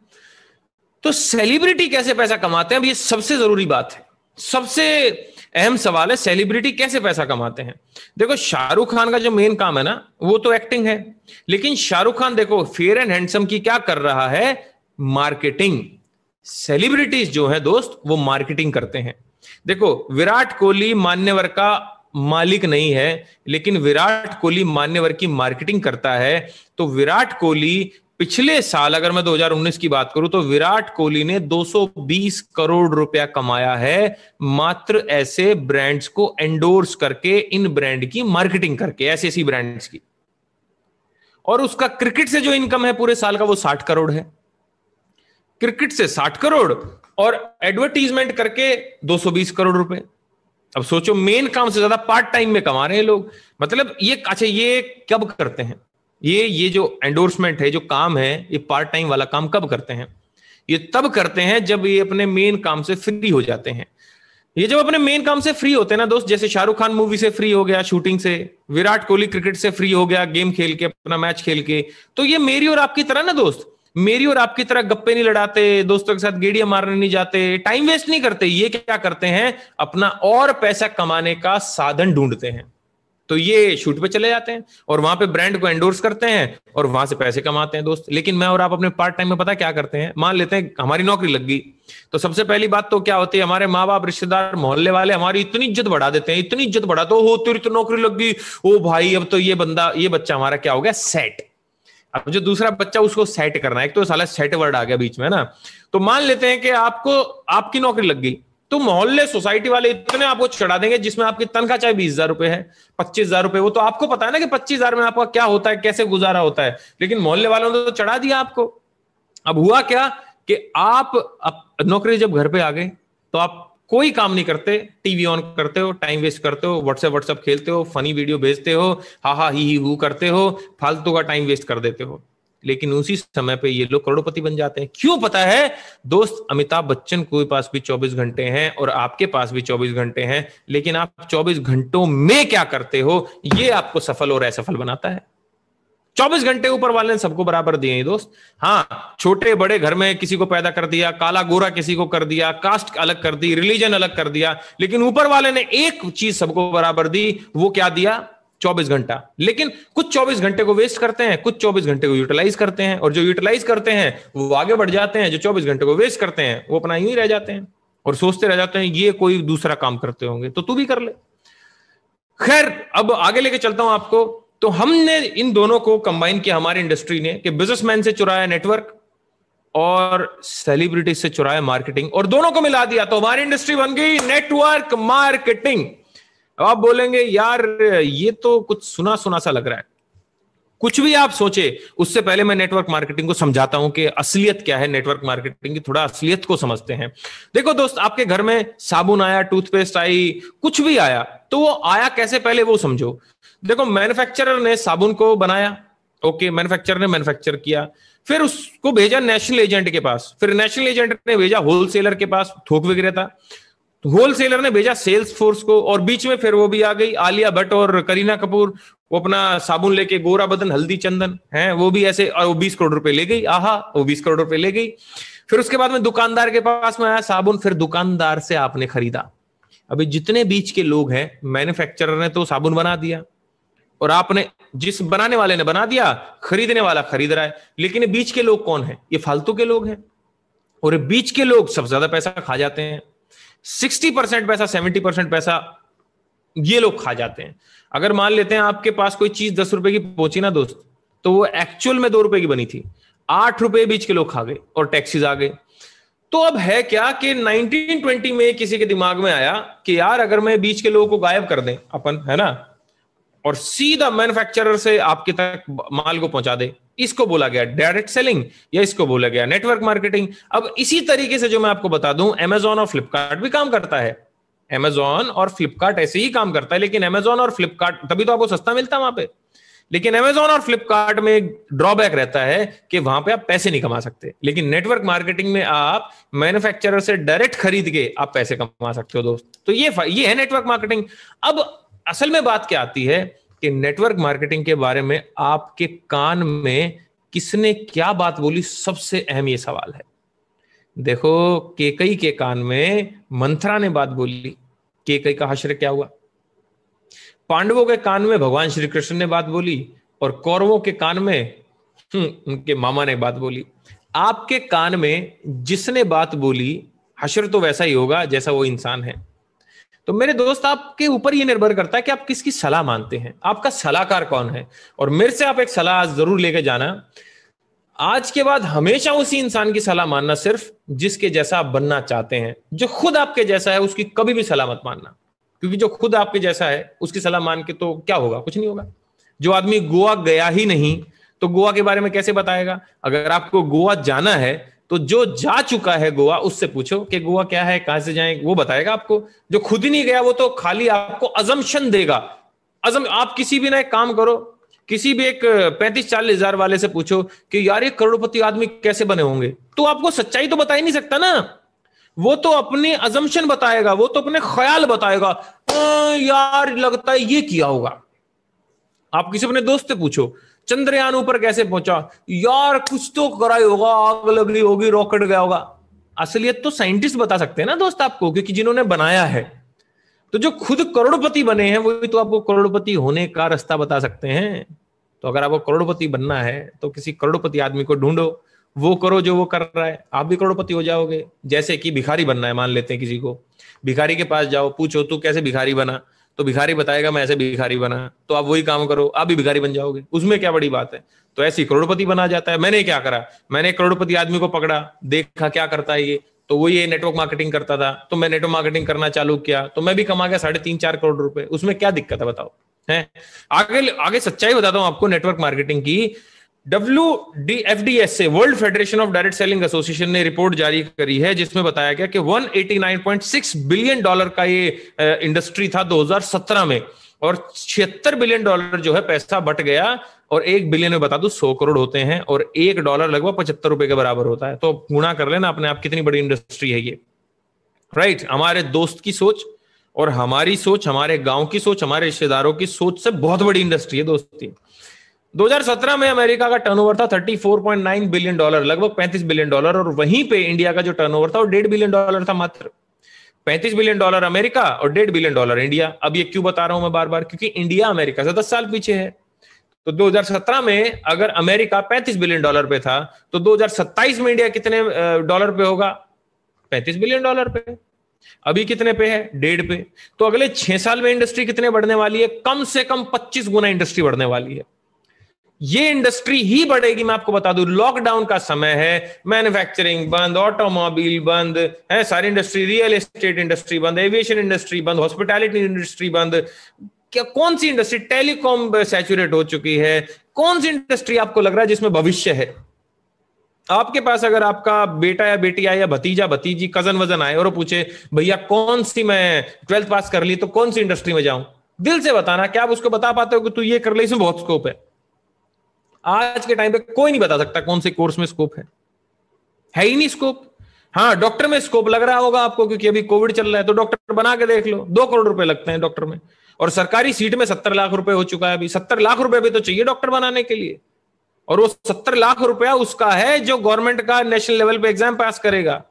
तो सेलिब्रिटी कैसे पैसा कमाते हैं अब ये सबसे जरूरी बात है सबसे अहम सवाल है सेलिब्रिटी कैसे पैसा कमाते हैं देखो शाहरुख खान का जो मेन काम है ना वो तो एक्टिंग है लेकिन शाहरुख खान देखो फेयर एंड हैंडसम की क्या कर रहा है मार्केटिंग सेलिब्रिटीज जो है दोस्त वो मार्केटिंग करते हैं देखो विराट कोहली मान्यवर का मालिक नहीं है लेकिन विराट कोहली मान्यवर की मार्केटिंग करता है तो विराट कोहली पिछले साल अगर मैं 2019 की बात करूं तो विराट कोहली ने 220 करोड़ रुपया कमाया है मात्र ऐसे ब्रांड्स को एंडोर्स करके इन ब्रांड की मार्केटिंग करके ऐसी ऐसी ब्रांड्स की और उसका क्रिकेट से जो इनकम है पूरे साल का वो 60 करोड़ है क्रिकेट से 60 करोड़ और एडवर्टीजमेंट करके 220 करोड़ रुपए अब सोचो मेन काम से ज्यादा पार्ट टाइम में कमा रहे हैं लोग मतलब ये अच्छा ये कब करते हैं ये ये जो एंडोर्समेंट है जो काम है ये पार्ट टाइम वाला काम कब करते हैं ये तब करते हैं जब ये अपने मेन काम से फ्री हो जाते हैं ये जब अपने मेन काम से फ्री होते हैं ना दोस्त जैसे शाहरुख खान मूवी से फ्री हो गया शूटिंग से विराट कोहली क्रिकेट से फ्री हो गया गेम खेल के अपना मैच खेल के तो ये मेरी और आपकी तरह ना दोस्त मेरी और आपकी तरह गप्पे नहीं लड़ाते दोस्तों के साथ गेड़िया मारने नहीं जाते टाइम वेस्ट नहीं करते ये क्या करते हैं अपना और पैसा कमाने का साधन ढूंढते हैं तो ये शूट पे चले जाते हैं और वहां पे ब्रांड को एंडोर्स करते हैं और वहां से पैसे कमाते हैं दोस्त लेकिन मैं और आप अपने पार्ट टाइम में पता क्या करते हैं मान लेते हैं हमारी नौकरी लग गई तो सबसे पहली बात तो क्या होती है हमारे माँ बाप रिश्तेदार मोहल्ले वाले हमारी इतनी इज्जत बढ़ा देते हैं इतनी इज्जत बढ़ा तो हो तो नौकरी लग गई ओ भाई अब तो ये बंदा ये बच्चा हमारा क्या हो गया सेट अब जो दूसरा बच्चा उसको सेट करना है एक तो साला सेट वर्ड आ गया बीच में ना तो मान लेते हैं कि आपको आपकी नौकरी लग गई तो मोहल्ले सोसाइटी वाले इतने आपको चढ़ा देंगे जिसमें आपकी तनख्वाह चाहे बीस हजार रुपए है पच्चीस हजार रुपए वो तो आपको पता है ना कि पच्चीस हजार में आपका क्या होता है कैसे गुजारा होता है लेकिन मोहल्ले वालों ने तो चढ़ा दिया आपको अब हुआ क्या कि आप नौकरी जब घर पे आ गए तो आप कोई काम नहीं करते टीवी ऑन करते हो टाइम वेस्ट करते हो व्हाट्सएप व्हाट्सएप खेलते हो फनी वीडियो भेजते हो हा हा ही ही हु करते हो फालतू का टाइम वेस्ट कर देते हो लेकिन उसी समय पे ये लोग करोड़पति बन जाते हैं क्यों पता है दोस्त अमिताभ बच्चन के पास भी 24 घंटे हैं और आपके पास भी 24 घंटे हैं लेकिन आप 24 घंटों में क्या करते हो ये आपको सफल और असफल बनाता है चौबीस घंटे ऊपर वाले ने सबको बराबर दिए हैं दोस्त हाँ छोटे बड़े घर में किसी को पैदा कर दिया काला गोरा किसी को कर दिया कास्ट अलग कर दी रिलीजन अलग कर दिया लेकिन ऊपर वाले ने एक चीज सबको बराबर दी वो क्या दिया चौबीस घंटा लेकिन कुछ चौबीस घंटे को वेस्ट करते हैं कुछ चौबीस घंटे को यूटिलाइज करते हैं और जो यूटिलाइज करते हैं वो आगे बढ़ जाते हैं जो चौबीस घंटे को वेस्ट करते हैं वो अपना यूं ही रह जाते हैं और सोचते रह जाते हैं ये कोई दूसरा काम करते होंगे तो तू भी कर ले खैर अब आगे लेके चलता हूं आपको तो हमने इन दोनों को कंबाइन किया हमारी इंडस्ट्री ने कि बिजनेसमैन से चुराया नेटवर्क और सेलिब्रिटी से चुराया मार्केटिंग और दोनों को मिला दिया तो हमारी इंडस्ट्री बन गई नेटवर्क मार्केटिंग अब आप बोलेंगे यार ये तो कुछ सुना सुना सा लग रहा है कुछ भी आप सोचे उससे पहले मैं नेटवर्क मार्केटिंग को समझाता हूं कि असलियत क्या है नेटवर्क मार्केटिंग की थोड़ा असलियत को समझते हैं देखो दोस्त आपके घर में साबुन आया टूथपेस्ट आई कुछ भी आया तो वो आया कैसे पहले वो समझो देखो मैन्युफैक्चरर ने साबुन को बनाया ओके मैन्युफैक्चरर ने मैन्युफैक्चर किया फिर उसको भेजा नेशनल एजेंट के पास फिर नेशनल एजेंट ने भेजा होलसेलर के पास थोक विक्रेता होलसेलर ने भेजा सेल्स फोर्स को और बीच में फिर वो भी आ गई आलिया भट्ट और करीना कपूर वो अपना साबुन लेके गोरा बदन हल्दी चंदन है वो भी ऐसे और वो बीस करोड़ रुपए ले गई आहा वो बीस करोड़ रुपए ले गई फिर उसके बाद में दुकानदार के पास में आया साबुन फिर दुकानदार से आपने खरीदा अभी जितने बीच के लोग हैं मैन्युफैक्चरर ने तो साबुन बना दिया और आपने जिस बनाने वाले ने बना दिया खरीदने वाला खरीद रहा है लेकिन बीच के लोग कौन है ये फालतू के लोग हैं और बीच के लोग सबसे ज्यादा पैसा खा जाते हैं सिक्सटी परसेंट पैसा सेवेंटी परसेंट पैसा ये लोग खा जाते हैं अगर मान लेते हैं आपके पास कोई चीज दस रुपए की पहुंची ना दोस्त तो वो एक्चुअल में दो रुपए की बनी थी आठ रुपए बीच के लोग खा गए और टैक्सीज आ गए तो अब है क्या कि 1920 में किसी के दिमाग में आया कि यार अगर मैं बीच के लोगों को गायब कर दें अपन है ना और सीधा मैन्युफैक्चरर से आपके तक माल को पहुंचा दे इसको बोला गया डायरेक्ट सेलिंग या इसको बोला गया नेटवर्क मार्केटिंग अब इसी तरीके से जो मैं आपको बता दूं अमेजोन और फ्लिपकार्ट भी काम करता है अमेजोन और फ्लिपकार्ट ऐसे ही काम करता है लेकिन अमेजोन और फ्लिपकार्ट तभी तो आपको सस्ता मिलता है वहां पे लेकिन अमेजोन और फ्लिपकार्ट में ड्रॉबैक रहता है कि वहां पे आप पैसे नहीं कमा सकते लेकिन नेटवर्क मार्केटिंग में आप मैन्युफैक्चरर से डायरेक्ट खरीद के आप पैसे कमा सकते हो दोस्त तो ये ये है नेटवर्क मार्केटिंग अब असल में बात क्या आती है कि नेटवर्क मार्केटिंग के बारे में आपके कान में किसने क्या बात बोली सबसे अहम ये सवाल है देखो केकई के कान में मंथरा ने बात बोली केकई का हश्र क्या हुआ पांडवों के कान में भगवान श्री कृष्ण ने बात बोली और कौरवों के कान में हम्म, उनके मामा ने बात बोली आपके कान में जिसने बात बोली हशर तो वैसा ही होगा जैसा वो इंसान है तो मेरे दोस्त आपके ऊपर ये निर्भर करता है कि आप किसकी सलाह मानते हैं आपका सलाहकार कौन है और मेरे से आप एक सलाह जरूर लेके जाना आज के बाद हमेशा उसी इंसान की सलाह मानना सिर्फ जिसके जैसा आप बनना चाहते हैं जो खुद आपके जैसा है उसकी कभी भी सलाह मत मानना क्योंकि जो खुद आपके जैसा है उसकी सलाह मान के तो क्या होगा कुछ नहीं होगा जो आदमी गोवा गया ही नहीं तो गोवा के बारे में कैसे बताएगा अगर आपको गोवा जाना है तो जो जा चुका है गोवा उससे पूछो कि गोवा क्या है कहां से जाए वो बताएगा आपको जो खुद ही नहीं गया वो तो खाली आपको अजमशन देगा अजम आप किसी भी ना एक काम करो किसी भी एक पैंतीस चालीस हजार वाले से पूछो कि यार ये करोड़पति आदमी कैसे बने होंगे तो आपको सच्चाई तो बता ही नहीं सकता ना वो तो अपने अजमशन बताएगा वो तो अपने ख्याल बताएगा हाँ यार लगता है ये किया होगा आप किसी अपने दोस्त से पूछो चंद्रयान ऊपर कैसे पहुंचा यार कुछ तो करा ही होगा आग लग रही होगी रॉकेट गया होगा असलियत तो साइंटिस्ट बता सकते हैं ना दोस्त आपको क्योंकि जिन्होंने बनाया है तो जो खुद करोड़पति बने हैं भी तो आपको करोड़पति होने का रास्ता बता सकते हैं तो अगर आपको करोड़पति बनना है तो किसी करोड़पति आदमी को ढूंढो वो करो जो वो कर रहा है आप भी करोड़पति हो जाओगे जैसे कि भिखारी बनना है मान लेते हैं किसी को भिखारी के पास जाओ पूछो तू कैसे भिखारी बना तो भिखारी बताएगा मैं ऐसे भिखारी बना तो आप वही काम करो आप भी भिखारी बन जाओगे उसमें क्या बड़ी बात है तो ऐसी करोड़पति बना जाता है मैंने क्या करा मैंने करोड़पति आदमी को पकड़ा देखा क्या करता है ये तो वो ये नेटवर्क मार्केटिंग करता था तो मैं नेटवर्क मार्केटिंग करना चालू किया तो मैं भी कमा गया साढ़े तीन चार करोड़ रुपए उसमें क्या दिक्कत है बताओ है आगे आगे सच्चाई बताता हूँ आपको नेटवर्क मार्केटिंग की W D F D S A world federation of direct selling association ने रिपोर्ट जारी करी है जिसमें बताया गया कि 189.6 बिलियन डॉलर का ये इंडस्ट्री था 2017 में और छिहत्तर बिलियन डॉलर जो है पैसा बट गया और एक बिलियन में बता दू सौ करोड़ होते हैं और एक डॉलर लगभग पचहत्तर रुपए के बराबर होता है तो गुणा कर लेना अपने आप कितनी बड़ी इंडस्ट्री है ये राइट right? हमारे दोस्त की सोच और हमारी सोच हमारे गांव की सोच हमारे रिश्तेदारों की सोच से बहुत बड़ी इंडस्ट्री है दोस्ती 2017 में अमेरिका का टर्नओवर था 34.9 बिलियन डॉलर लगभग 35 बिलियन डॉलर और वहीं पे इंडिया का जो टर्नओवर था वो डेढ़ बिलियन डॉलर था मात्र 35 बिलियन डॉलर अमेरिका और डेढ़ बिलियन डॉलर इंडिया अब ये क्यों बता रहा हूं मैं बार बार क्योंकि इंडिया अमेरिका से दस साल पीछे है तो 2017 में अगर अमेरिका 35 बिलियन डॉलर पे था तो 2027 में इंडिया कितने डॉलर पे होगा 35 बिलियन डॉलर पे अभी कितने पे है डेढ़ पे तो अगले छह साल में इंडस्ट्री कितने बढ़ने वाली है कम से कम 25 गुना इंडस्ट्री बढ़ने वाली है ये इंडस्ट्री ही बढ़ेगी मैं आपको बता दूं लॉकडाउन का समय है मैन्युफैक्चरिंग बंद ऑटोमोबाइल बंद है सारी इंडस्ट्री रियल एस्टेट इंडस्ट्री बंद एविएशन इंडस्ट्री बंद हॉस्पिटैलिटी इंडस्ट्री बंद क्या कौन सी इंडस्ट्री टेलीकॉम सैचुरेट हो चुकी है कौन सी इंडस्ट्री आपको लग रहा है जिसमें भविष्य है आपके पास अगर आपका बेटा या बेटी आया या भतीजा भतीजी कजन वजन आए और पूछे भैया कौन सी मैं ट्वेल्थ पास कर ली तो कौन सी इंडस्ट्री में जाऊं दिल से बताना क्या आप उसको बता पाते हो कि तू ये कर ले इसमें बहुत स्कोप है आज के टाइम पे कोई नहीं बता सकता कौन से कोर्स में स्कोप है है ही नहीं स्कोप हाँ डॉक्टर में स्कोप लग रहा होगा आपको क्योंकि अभी कोविड चल रहा है तो डॉक्टर बना के देख लो दो करोड़ रुपए लगते हैं डॉक्टर में और सरकारी सीट में सत्तर लाख रुपए हो चुका है अभी सत्तर लाख रुपए भी तो चाहिए डॉक्टर बनाने के लिए और वो सत्तर लाख रुपया उसका है जो गवर्नमेंट का नेशनल लेवल पे एग्जाम पास करेगा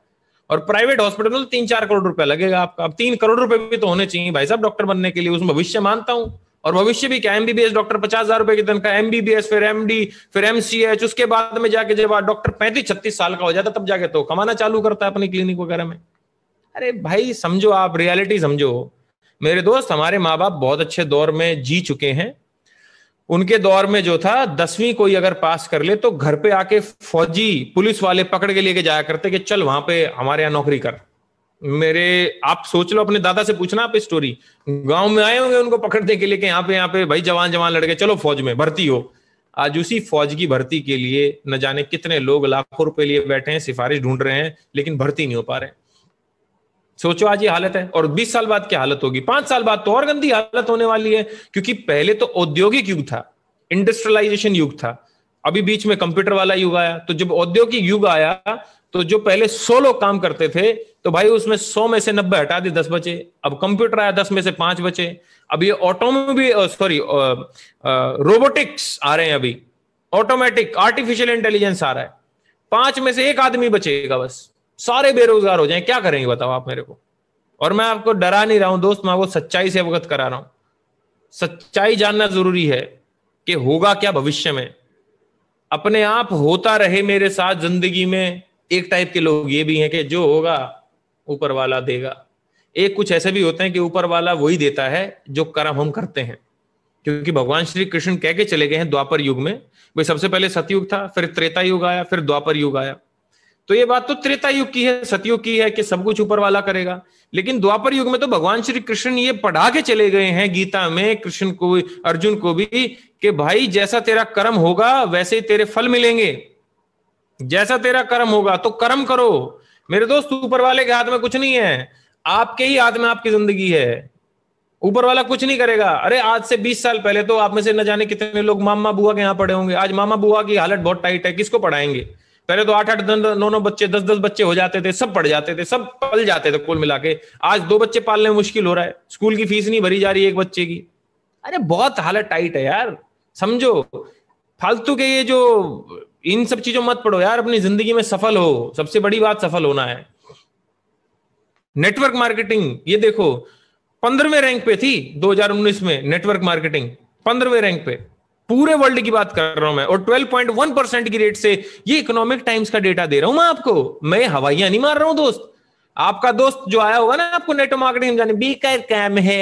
और प्राइवेट हॉस्पिटल में तो तीन चार करोड़ रुपया लगेगा आपका अब तीन करोड़ रुपए भी तो होने चाहिए भाई साहब डॉक्टर बनने के लिए उसमें भविष्य मानता हूं और भविष्य भी क्या एमबीबीएस डॉक्टर पचास हजार रुपए की तनख्वाह एमबीबीएस फिर एमडी फिर एमसीएच उसके बाद में जाके जब डॉक्टर पैंतीस छत्तीस साल का हो जाता तब जाके तो कमाना चालू करता है अपनी क्लिनिक वगैरह में अरे भाई समझो आप रियलिटी समझो मेरे दोस्त हमारे माँ बाप बहुत अच्छे दौर में जी चुके हैं उनके दौर में जो था दसवीं कोई अगर पास कर ले तो घर पे आके फौजी पुलिस वाले पकड़ के लेके जाया करते कि चल वहां पे हमारे यहाँ नौकरी कर मेरे आप सोच लो अपने दादा से पूछना आप स्टोरी गांव में आए होंगे उनको पकड़ने के लिए कि यहाँ पे यहाँ पे भाई जवान जवान लड़के चलो फौज में भर्ती हो आज उसी फौज की भर्ती के लिए न जाने कितने लोग लाखों रुपए लिए बैठे हैं सिफारिश ढूंढ रहे हैं लेकिन भर्ती नहीं हो पा रहे सोचो आज ये हालत है और 20 साल बाद क्या हालत होगी पांच साल बाद तो और गंदी हालत होने वाली है क्योंकि पहले तो औद्योगिक युग था इंडस्ट्रियलाइजेशन युग था अभी बीच में कंप्यूटर वाला युग आया तो जब औद्योगिक युग आया तो जो पहले सौ लोग काम करते थे तो भाई उसमें सौ में से नब्बे हटा दिए दस बचे अब कंप्यूटर आया दस में से पांच बचे अब ये ऑटोमोबी सॉरी रोबोटिक्स आ रहे हैं अभी ऑटोमेटिक आर्टिफिशियल इंटेलिजेंस आ रहा है पांच में से एक आदमी बचेगा बस सारे बेरोजगार हो जाए क्या करेंगे बताओ आप मेरे को और मैं आपको डरा नहीं रहा हूं दोस्त मैं आपको सच्चाई से अवगत करा रहा हूं सच्चाई जानना जरूरी है कि होगा क्या भविष्य में अपने आप होता रहे मेरे साथ जिंदगी में एक टाइप के लोग ये भी हैं कि जो होगा ऊपर वाला देगा एक कुछ ऐसे भी होते हैं कि ऊपर वाला वही देता है जो कर्म हम करते हैं क्योंकि भगवान श्री कृष्ण कह के चले गए हैं द्वापर युग में भाई सबसे पहले सतयुग था फिर त्रेता युग आया फिर द्वापर युग आया तो ये बात तो त्रेता युग की है सतयुग की है कि सब कुछ ऊपर वाला करेगा लेकिन द्वापर युग में तो भगवान श्री कृष्ण ये पढ़ा के चले गए हैं गीता में कृष्ण को अर्जुन को भी कि भाई जैसा तेरा कर्म होगा वैसे ही तेरे फल मिलेंगे जैसा तेरा कर्म होगा तो कर्म करो मेरे दोस्त ऊपर वाले के हाथ में कुछ नहीं है आपके ही हाथ में आपकी जिंदगी है ऊपर वाला कुछ नहीं करेगा अरे आज से 20 साल पहले तो आप में से न जाने कितने लोग मामा बुआ के यहाँ पढ़े होंगे आज मामा बुआ की हालत बहुत टाइट है किसको पढ़ाएंगे पहले तो आठ आठ नौ नौ बच्चे दस दस बच्चे हो जाते थे सब पढ़ जाते थे सब पल जाते थे कुल मिला के आज दो बच्चे पालने में मुश्किल हो रहा है स्कूल की फीस नहीं भरी जा रही एक बच्चे की अरे बहुत हालत टाइट है यार समझो फालतू के ये जो इन सब चीजों मत पढ़ो यार अपनी जिंदगी में सफल हो सबसे बड़ी बात सफल होना है नेटवर्क मार्केटिंग ये देखो पंद्रहवें रैंक पे थी 2019 में नेटवर्क मार्केटिंग पंद्रहवें रैंक पे पूरे वर्ल्ड की बात कर रहा हूं मैं और 12.1 परसेंट की रेट से ये इकोनॉमिक टाइम्स का डेटा दे रहा हूं मैं आपको मैं हवाइया नहीं मार रहा हूं दोस्त आपका दोस्त जो आया होगा ना आपको नेटवर्क मार्केटिंग जाने बेकार काम है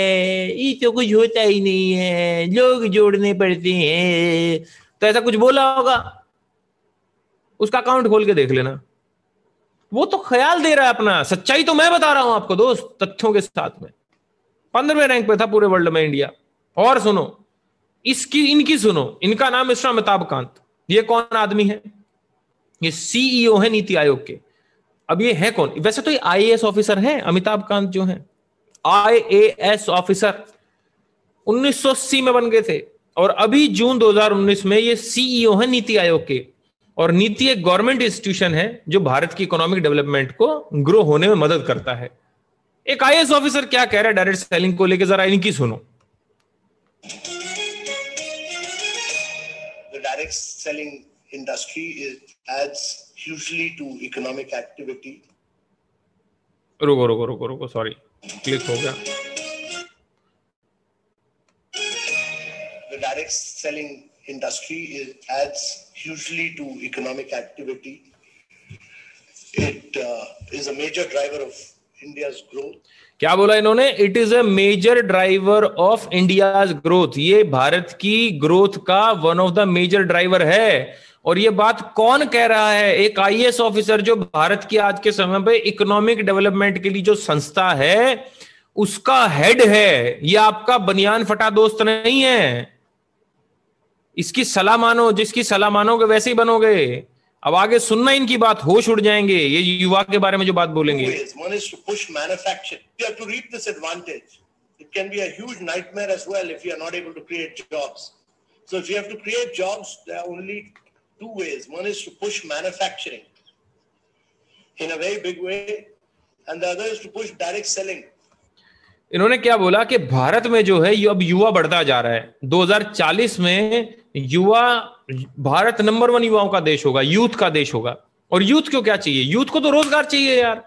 ये तो कुछ होता ही नहीं है लोग जोड़ने पड़ते हैं तो ऐसा कुछ बोला होगा उसका अकाउंट खोल के देख लेना वो तो ख्याल दे रहा है अपना सच्चाई तो मैं बता रहा हूं आपको दोस्त तथ्यों के साथ में पंद्रहवें रैंक पे था पूरे वर्ल्ड में इंडिया और सुनो इसकी इनकी सुनो इनका नाम इसरा अमिताभ कांत ये कौन आदमी है ये सीईओ e है नीति आयोग के अब ये है कौन वैसे तो ये आईएएस ऑफिसर हैं अमिताभ कांत जो हैं आईएएस ऑफिसर 1980 में बन गए थे और अभी जून 2019 में ये सीईओ e है नीति आयोग के और नीति एक गवर्नमेंट इंस्टीट्यूशन है जो भारत की इकोनॉमिक डेवलपमेंट को ग्रो होने में मदद करता है एक आई ऑफिसर क्या कह रहा है डायरेक्ट सेलिंग को लेकर जरा इनकी सुनो direct selling industry is, adds hugely to economic activity. रुको रुको रुको रुको सॉरी क्लिक हो गया The direct selling industry adds hugely to economic activity. It uh, is a major driver of India's growth. क्या बोला इन्होंने it is a major driver of India's growth ये भारत की ग्रोथ का one of the major driver है और ये बात कौन कह रहा है एक आईएएस ऑफिसर जो भारत की आज के समय पे इकोनॉमिक डेवलपमेंट के लिए जो संस्था है उसका हेड है ये आपका बनियान फटा दोस्त नहीं है इसकी सलाह मानो जिसकी सलाह मानोगे वैसे ही बनोगे अब आगे सुनना इनकी बात होश उड़ जाएंगे ये युवा के बारे में जो बात बोलेंगे One is to push manufacturing. We have to reap this advantage. It can be a huge nightmare as well if you are not able to create jobs. So if you have to create jobs, there are only two ways. One is to push manufacturing in a very big way, and the other is to push direct selling. इन्होंने क्या बोला कि भारत में जो है अब युवा बढ़ता जा रहा है 2040 में युवा भारत नंबर वन युवाओं का देश होगा यूथ का देश होगा और यूथ को क्या चाहिए यूथ को तो रोजगार चाहिए यार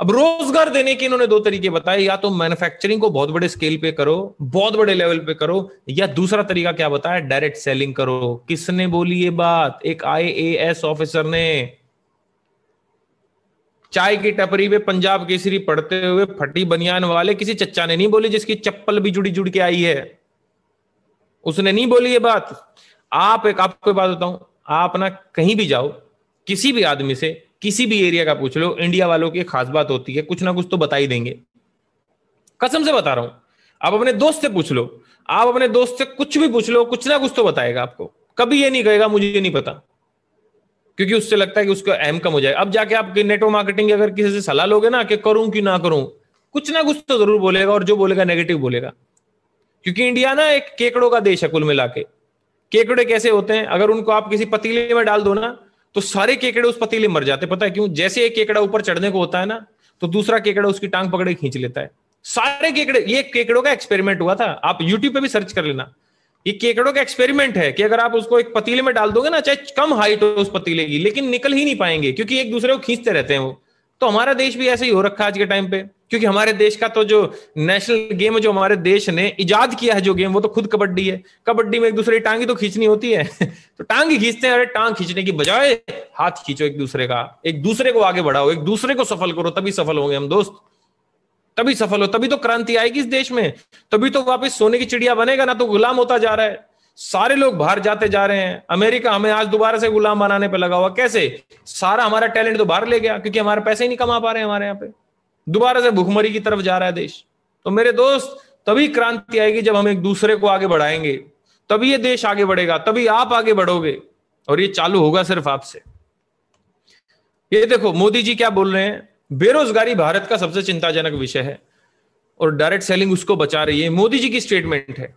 अब रोजगार देने के इन्होंने दो तरीके बताए या तो मैन्युफैक्चरिंग को बहुत बड़े स्केल पे करो बहुत बड़े लेवल पे करो या दूसरा तरीका क्या बताया डायरेक्ट सेलिंग करो किसने बोली ये बात एक आईएएस ऑफिसर ने चाय की टपरी पे पंजाब केसरी पढ़ते हुए फटी बनियान वाले किसी चच्चा ने नहीं बोली जिसकी चप्पल भी जुड़ी जुड़ के आई है उसने नहीं बोली ये बात आप एक आपको बात बताऊं आप ना कहीं भी जाओ किसी भी आदमी से किसी भी एरिया का पूछ लो इंडिया वालों की खास बात होती है कुछ ना कुछ तो बता ही देंगे कसम से बता रहा हूं आप अपने दोस्त से पूछ लो आप अपने दोस्त से कुछ भी पूछ लो कुछ ना कुछ तो बताएगा आपको कभी ये नहीं कहेगा मुझे ये नहीं पता क्योंकि उससे लगता है कि उसका अहम कम हो जाए अब जाके आप नेटवर्क मार्केटिंग अगर किसी से सलाह लोगे ना कि करूं कि ना करूं कुछ ना कुछ तो जरूर बोलेगा और जो बोलेगा नेगेटिव बोलेगा क्योंकि इंडिया ना एक केकड़ों का देश है कुल मिला के केकड़े कैसे होते हैं अगर उनको आप किसी पतीले में डाल दो ना तो सारे केकड़े उस पतीले मर जाते पता है क्यों जैसे एक केकड़ा ऊपर चढ़ने को होता है ना तो दूसरा केकड़ा उसकी टांग पकड़े खींच लेता है सारे केकड़े ये केकड़ों का एक्सपेरिमेंट हुआ था आप यूट्यूब पे भी सर्च कर लेना ये केकड़ों का एक्सपेरिमेंट है कि अगर आप उसको एक पतीले में डाल दोगे ना चाहे कम हाइट हो उस पतीले की लेकिन निकल ही नहीं पाएंगे क्योंकि एक दूसरे को खींचते रहते हैं वो तो हमारा देश भी ऐसे ही हो रखा है आज के टाइम पे क्योंकि हमारे देश का तो जो नेशनल गेम जो हमारे देश ने इजाद किया है जो गेम वो तो खुद कबड्डी है कबड्डी में एक दूसरे की टांगी तो खींचनी होती है तो टांग ही खींचते हैं अरे टांग खींचने की बजाय हाथ खींचो एक दूसरे का एक दूसरे को आगे बढ़ाओ एक दूसरे को सफल करो तभी सफल होंगे हम दोस्त तभी सफल हो तभी तो क्रांति आएगी इस देश में तभी तो वापस सोने की चिड़िया बनेगा ना तो गुलाम होता जा रहा है सारे लोग बाहर जाते जा रहे हैं अमेरिका हमें आज दोबारा से गुलाम बनाने पर लगा हुआ कैसे सारा हमारा टैलेंट तो बाहर ले गया क्योंकि हमारे पैसे ही नहीं कमा पा रहे हैं हमारे यहाँ पे दोबारा से भुखमरी की तरफ जा रहा है देश तो मेरे दोस्त तभी क्रांति आएगी जब हम एक दूसरे को आगे बढ़ाएंगे तभी ये देश आगे बढ़ेगा तभी आप आगे बढ़ोगे और ये चालू होगा सिर्फ आपसे ये देखो मोदी जी क्या बोल रहे हैं बेरोजगारी भारत का सबसे चिंताजनक विषय है और डायरेक्ट सेलिंग उसको बचा रही है मोदी जी की स्टेटमेंट है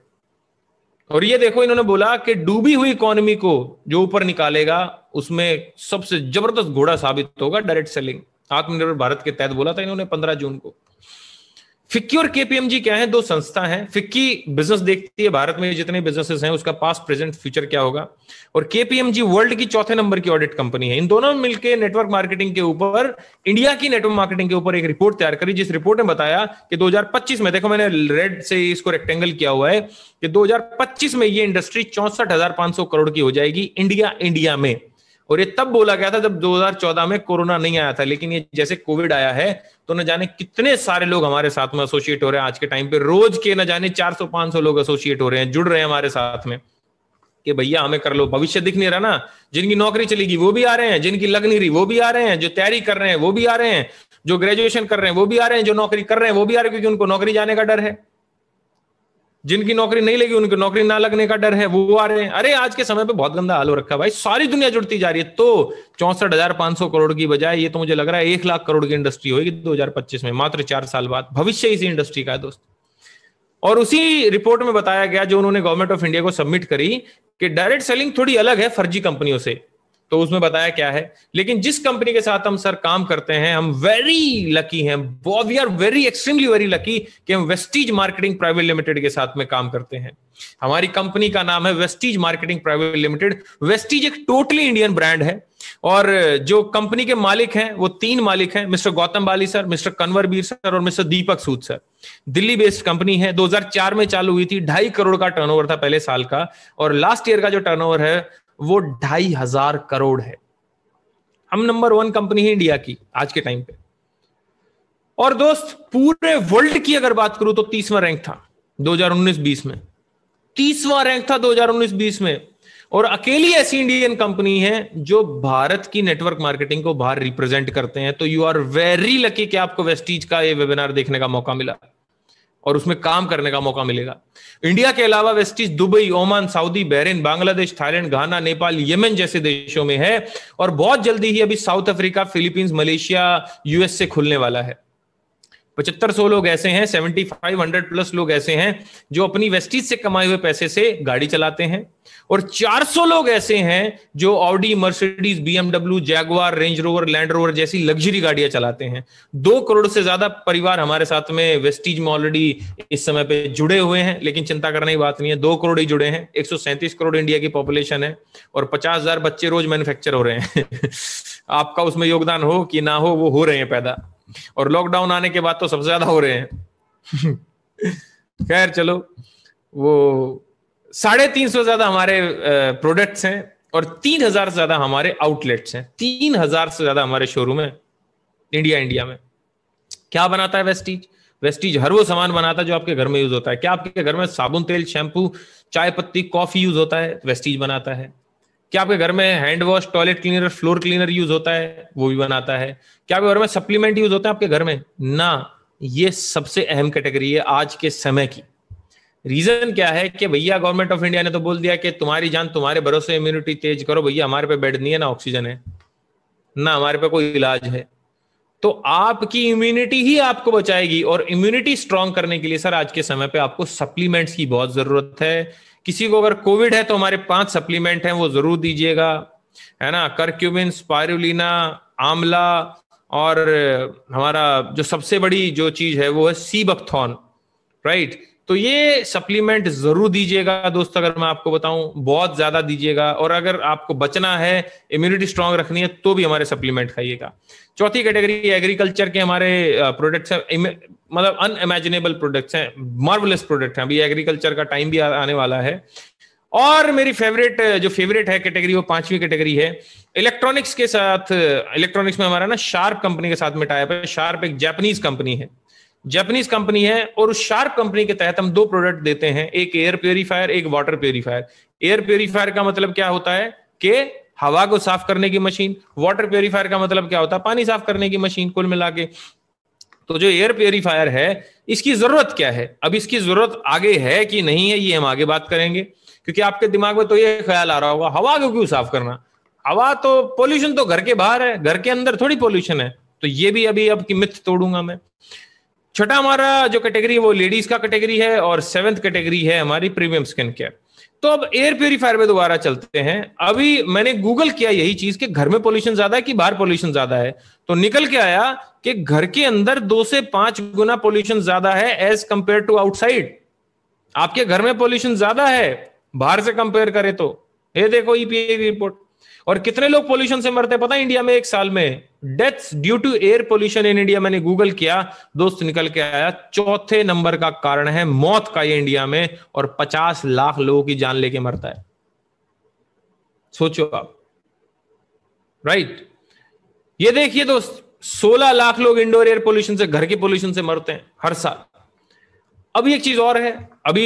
और ये देखो इन्होंने बोला कि डूबी हुई इकोनॉमी को जो ऊपर निकालेगा उसमें सबसे जबरदस्त घोड़ा साबित होगा डायरेक्ट सेलिंग आत्मनिर्भर भारत के तहत बोला था इन्होंने पंद्रह जून को फिक्की और केपीएमजी क्या है दो संस्था है फिक्की बिजनेस देखती है भारत में जितने बिजनेसेस हैं उसका पास प्रेजेंट फ्यूचर क्या होगा और केपीएमजी वर्ल्ड की चौथे नंबर की ऑडिट कंपनी है इन दोनों मिलकर नेटवर्क मार्केटिंग के ऊपर इंडिया की नेटवर्क मार्केटिंग के ऊपर एक रिपोर्ट तैयार करी जिस रिपोर्ट ने बताया कि दो में देखो मैंने रेड से इसको रेक्टेंगल किया हुआ है कि दो में ये इंडस्ट्री चौसठ करोड़ की हो जाएगी इंडिया इंडिया में और ये तब बोला गया था जब 2014 में कोरोना नहीं आया था लेकिन ये जैसे कोविड आया है तो न जाने कितने सारे लोग हमारे साथ में एसोसिएट हो रहे हैं आज के टाइम पे रोज के न जाने 400 500 लोग एसोसिएट हो रहे हैं जुड़ रहे हैं हमारे साथ में कि भैया हमें कर लो भविष्य दिख नहीं रहा ना जिनकी नौकरी चलेगी वो भी आ रहे हैं जिनकी लग नहीं रही वो भी आ रहे हैं जो तैयारी कर रहे हैं वो भी आ रहे हैं जो ग्रेजुएशन कर रहे हैं वो भी आ रहे हैं जो नौकरी कर रहे हैं वो भी आ रहे हैं क्योंकि उनको नौकरी जाने का डर है जिनकी नौकरी नहीं लगी उनकी नौकरी ना लगने का डर है वो आ रहे हैं अरे आज के समय पे बहुत गंदा हाल हो रखा है भाई सारी दुनिया जुड़ती जा रही है तो चौसठ हजार पांच सौ करोड़ की बजाय ये तो मुझे लग रहा है एक लाख करोड़ की इंडस्ट्री होगी दो हजार पच्चीस में मात्र चार साल बाद भविष्य इसी इंडस्ट्री का है दोस्त और उसी रिपोर्ट में बताया गया जो उन्होंने गवर्नमेंट ऑफ इंडिया को सबमिट करी कि डायरेक्ट सेलिंग थोड़ी अलग है फर्जी कंपनियों से तो उसमें बताया क्या है लेकिन जिस कंपनी के साथ हम सर काम करते हैं हम वेरी लकी हैं we are very extremely very lucky कि हम वेस्टीज मार्केटिंग प्राइवेट लिमिटेड के साथ में काम करते हैं हमारी कंपनी का नाम है Vestige marketing private limited Vestige एक टोटली इंडियन ब्रांड है और जो कंपनी के मालिक हैं वो तीन मालिक हैं mister Gautam Bali sir mister Kanwar Bir sir और mister Deepak Sood sir Delhi based company है 2004 में चालू हुई थी ढाई करोड़ का टर्नओवर था पहले साल का और लास्ट ईयर का जो टर्नओवर है वो ढाई हजार करोड़ है हम नंबर वन कंपनी है इंडिया की आज के टाइम पे और दोस्त पूरे वर्ल्ड की अगर बात करूं तो तीसवा रैंक था 2019-20 में तीसवा रैंक था 2019-20 में और अकेली ऐसी इंडियन कंपनी है जो भारत की नेटवर्क मार्केटिंग को बाहर रिप्रेजेंट करते हैं तो यू आर वेरी लकी कि आपको वेस्टीज का ये वेबिनार देखने का मौका मिला और उसमें काम करने का मौका मिलेगा इंडिया के अलावा Vestige Dubai Oman Saudi Bahrain Bangladesh Thailand Ghana Nepal Yemen जैसे देशों में है और बहुत जल्दी ही अभी South Africa Philippines Malaysia US से खुलने वाला है पचहत्तर सौ लोग ऐसे हैं सेवेंटी फाइव हंड्रेड प्लस लोग ऐसे हैं जो अपनी वेस्टीज से कमाए हुए पैसे से गाड़ी चलाते हैं और चार सौ लोग ऐसे हैं जो Audi Mercedes BMW Jaguar Range Rover Land Rover जैसी लग्जरी गाड़ियां चलाते हैं दो करोड़ से ज्यादा परिवार हमारे साथ में वेस्टीज में ऑलरेडी इस समय पे जुड़े हुए हैं लेकिन चिंता करने की बात नहीं है दो करोड़ ही जुड़े हैं एक करोड़ इंडिया की पॉपुलेशन है और पचास बच्चे रोज मैन्युफैक्चर हो रहे हैं आपका उसमें योगदान हो कि ना हो वो हो रहे हैं पैदा और लॉकडाउन आने के बाद तो सबसे ज्यादा हो रहे हैं खैर चलो वो साढ़े तीन सौ ज्यादा हमारे प्रोडक्ट्स हैं और तीन हजार से ज्यादा हमारे आउटलेट्स हैं तीन हजार से ज्यादा हमारे शोरूम है इंडिया इंडिया में क्या बनाता है वेस्टीज वेस्टीज हर वो सामान बनाता है जो आपके घर में यूज होता है क्या आपके घर में साबुन तेल शैम्पू चाय पत्ती कॉफी यूज होता है वेस्टीज बनाता है क्या आपके घर में hand wash toilet cleaner floor cleaner use होता है वो भी बनाता है क्या आपके घर में सप्लीमेंट यूज होता है आपके घर में ना ये सबसे अहम कैटेगरी है आज के समय की रीजन क्या है कि भैया गवर्नमेंट ऑफ इंडिया ने तो बोल दिया कि तुम्हारी जान तुम्हारे भरोसे इम्यूनिटी तेज करो भैया हमारे पे बेड नहीं है ना ऑक्सीजन है ना हमारे पे कोई इलाज है तो आपकी इम्यूनिटी ही आपको बचाएगी और इम्यूनिटी स्ट्रांग करने के लिए सर आज के समय पे आपको सप्लीमेंट्स की बहुत जरूरत है किसी को अगर कोविड है तो हमारे पांच सप्लीमेंट हैं वो जरूर दीजिएगा है ना करक्यूमिन स्पायरुलिना आमला और हमारा जो सबसे बड़ी जो चीज है वो है सी बकथॉन राइट तो ये सप्लीमेंट जरूर दीजिएगा दोस्त अगर मैं आपको बताऊं बहुत ज्यादा दीजिएगा और अगर आपको बचना है इम्यूनिटी स्ट्रांग रखनी है तो भी हमारे सप्लीमेंट खाइएगा चौथी कैटेगरी एग्रीकल्चर के हमारे प्रोडक्ट्स हैं मतलब अन इमेजिनेबल प्रोडक्ट्स हैं मार्वलस प्रोडक्ट हैं अभी एग्रीकल्चर का टाइम भी आने वाला है और मेरी फेवरेट जो फेवरेट है कैटेगरी वो पांचवी कैटेगरी है इलेक्ट्रॉनिक्स के साथ इलेक्ट्रॉनिक्स में हमारा ना शार्प कंपनी के साथ मिटाया शार्प एक जापानीज कंपनी है जापानीज कंपनी है और उस शार्प कंपनी के तहत हम दो प्रोडक्ट देते हैं एक एयर प्योरीफायर एक वाटर प्योरीफायर एयर प्योरीफायर का मतलब क्या होता है कि हवा को साफ करने की मशीन वाटर प्योरीफायर का मतलब क्या होता है पानी साफ करने की मशीन कुल मिला के तो जो एयर प्योरीफायर है इसकी जरूरत क्या है अब इसकी जरूरत आगे है कि नहीं है ये हम आगे बात करेंगे क्योंकि आपके दिमाग में तो ये ख्याल आ रहा होगा हवा को क्यों साफ करना हवा तो पोल्यूशन तो घर के बाहर है घर के अंदर थोड़ी पोल्यूशन है तो ये भी अभी अब की मिथ तोड़ूंगा मैं छठा हमारा जो कैटेगरी है वो लेडीज का कैटेगरी है और सेवेंथ कैटेगरी है हमारी प्रीमियम स्किन केयर तो अब एयर प्योरीफायर में दोबारा चलते हैं अभी मैंने गूगल किया यही चीज कि घर में पोल्यूशन ज्यादा है कि बाहर पोल्यूशन ज्यादा है तो निकल के आया कि घर के अंदर दो से पांच गुना पोल्यूशन ज्यादा है एज कंपेयर टू आउटसाइड आपके घर में पोल्यूशन ज्यादा है बाहर से कंपेयर करें तो ये देखो ईपीए की रिपोर्ट और कितने लोग पोल्यूशन से मरते हैं पता है इंडिया में एक साल में deaths due to air pollution in India मैंने गूगल किया दोस्त निकल के आया चौथे नंबर का कारण है मौत का ये इंडिया में और 50 लाख लोगों की जान लेके मरता है सोचो आप राइट ये देखिए दोस्त 16 लाख लोग इंडोर एयर पोल्यूशन से घर के पोल्यूशन से मरते हैं हर साल अभी एक चीज और है अभी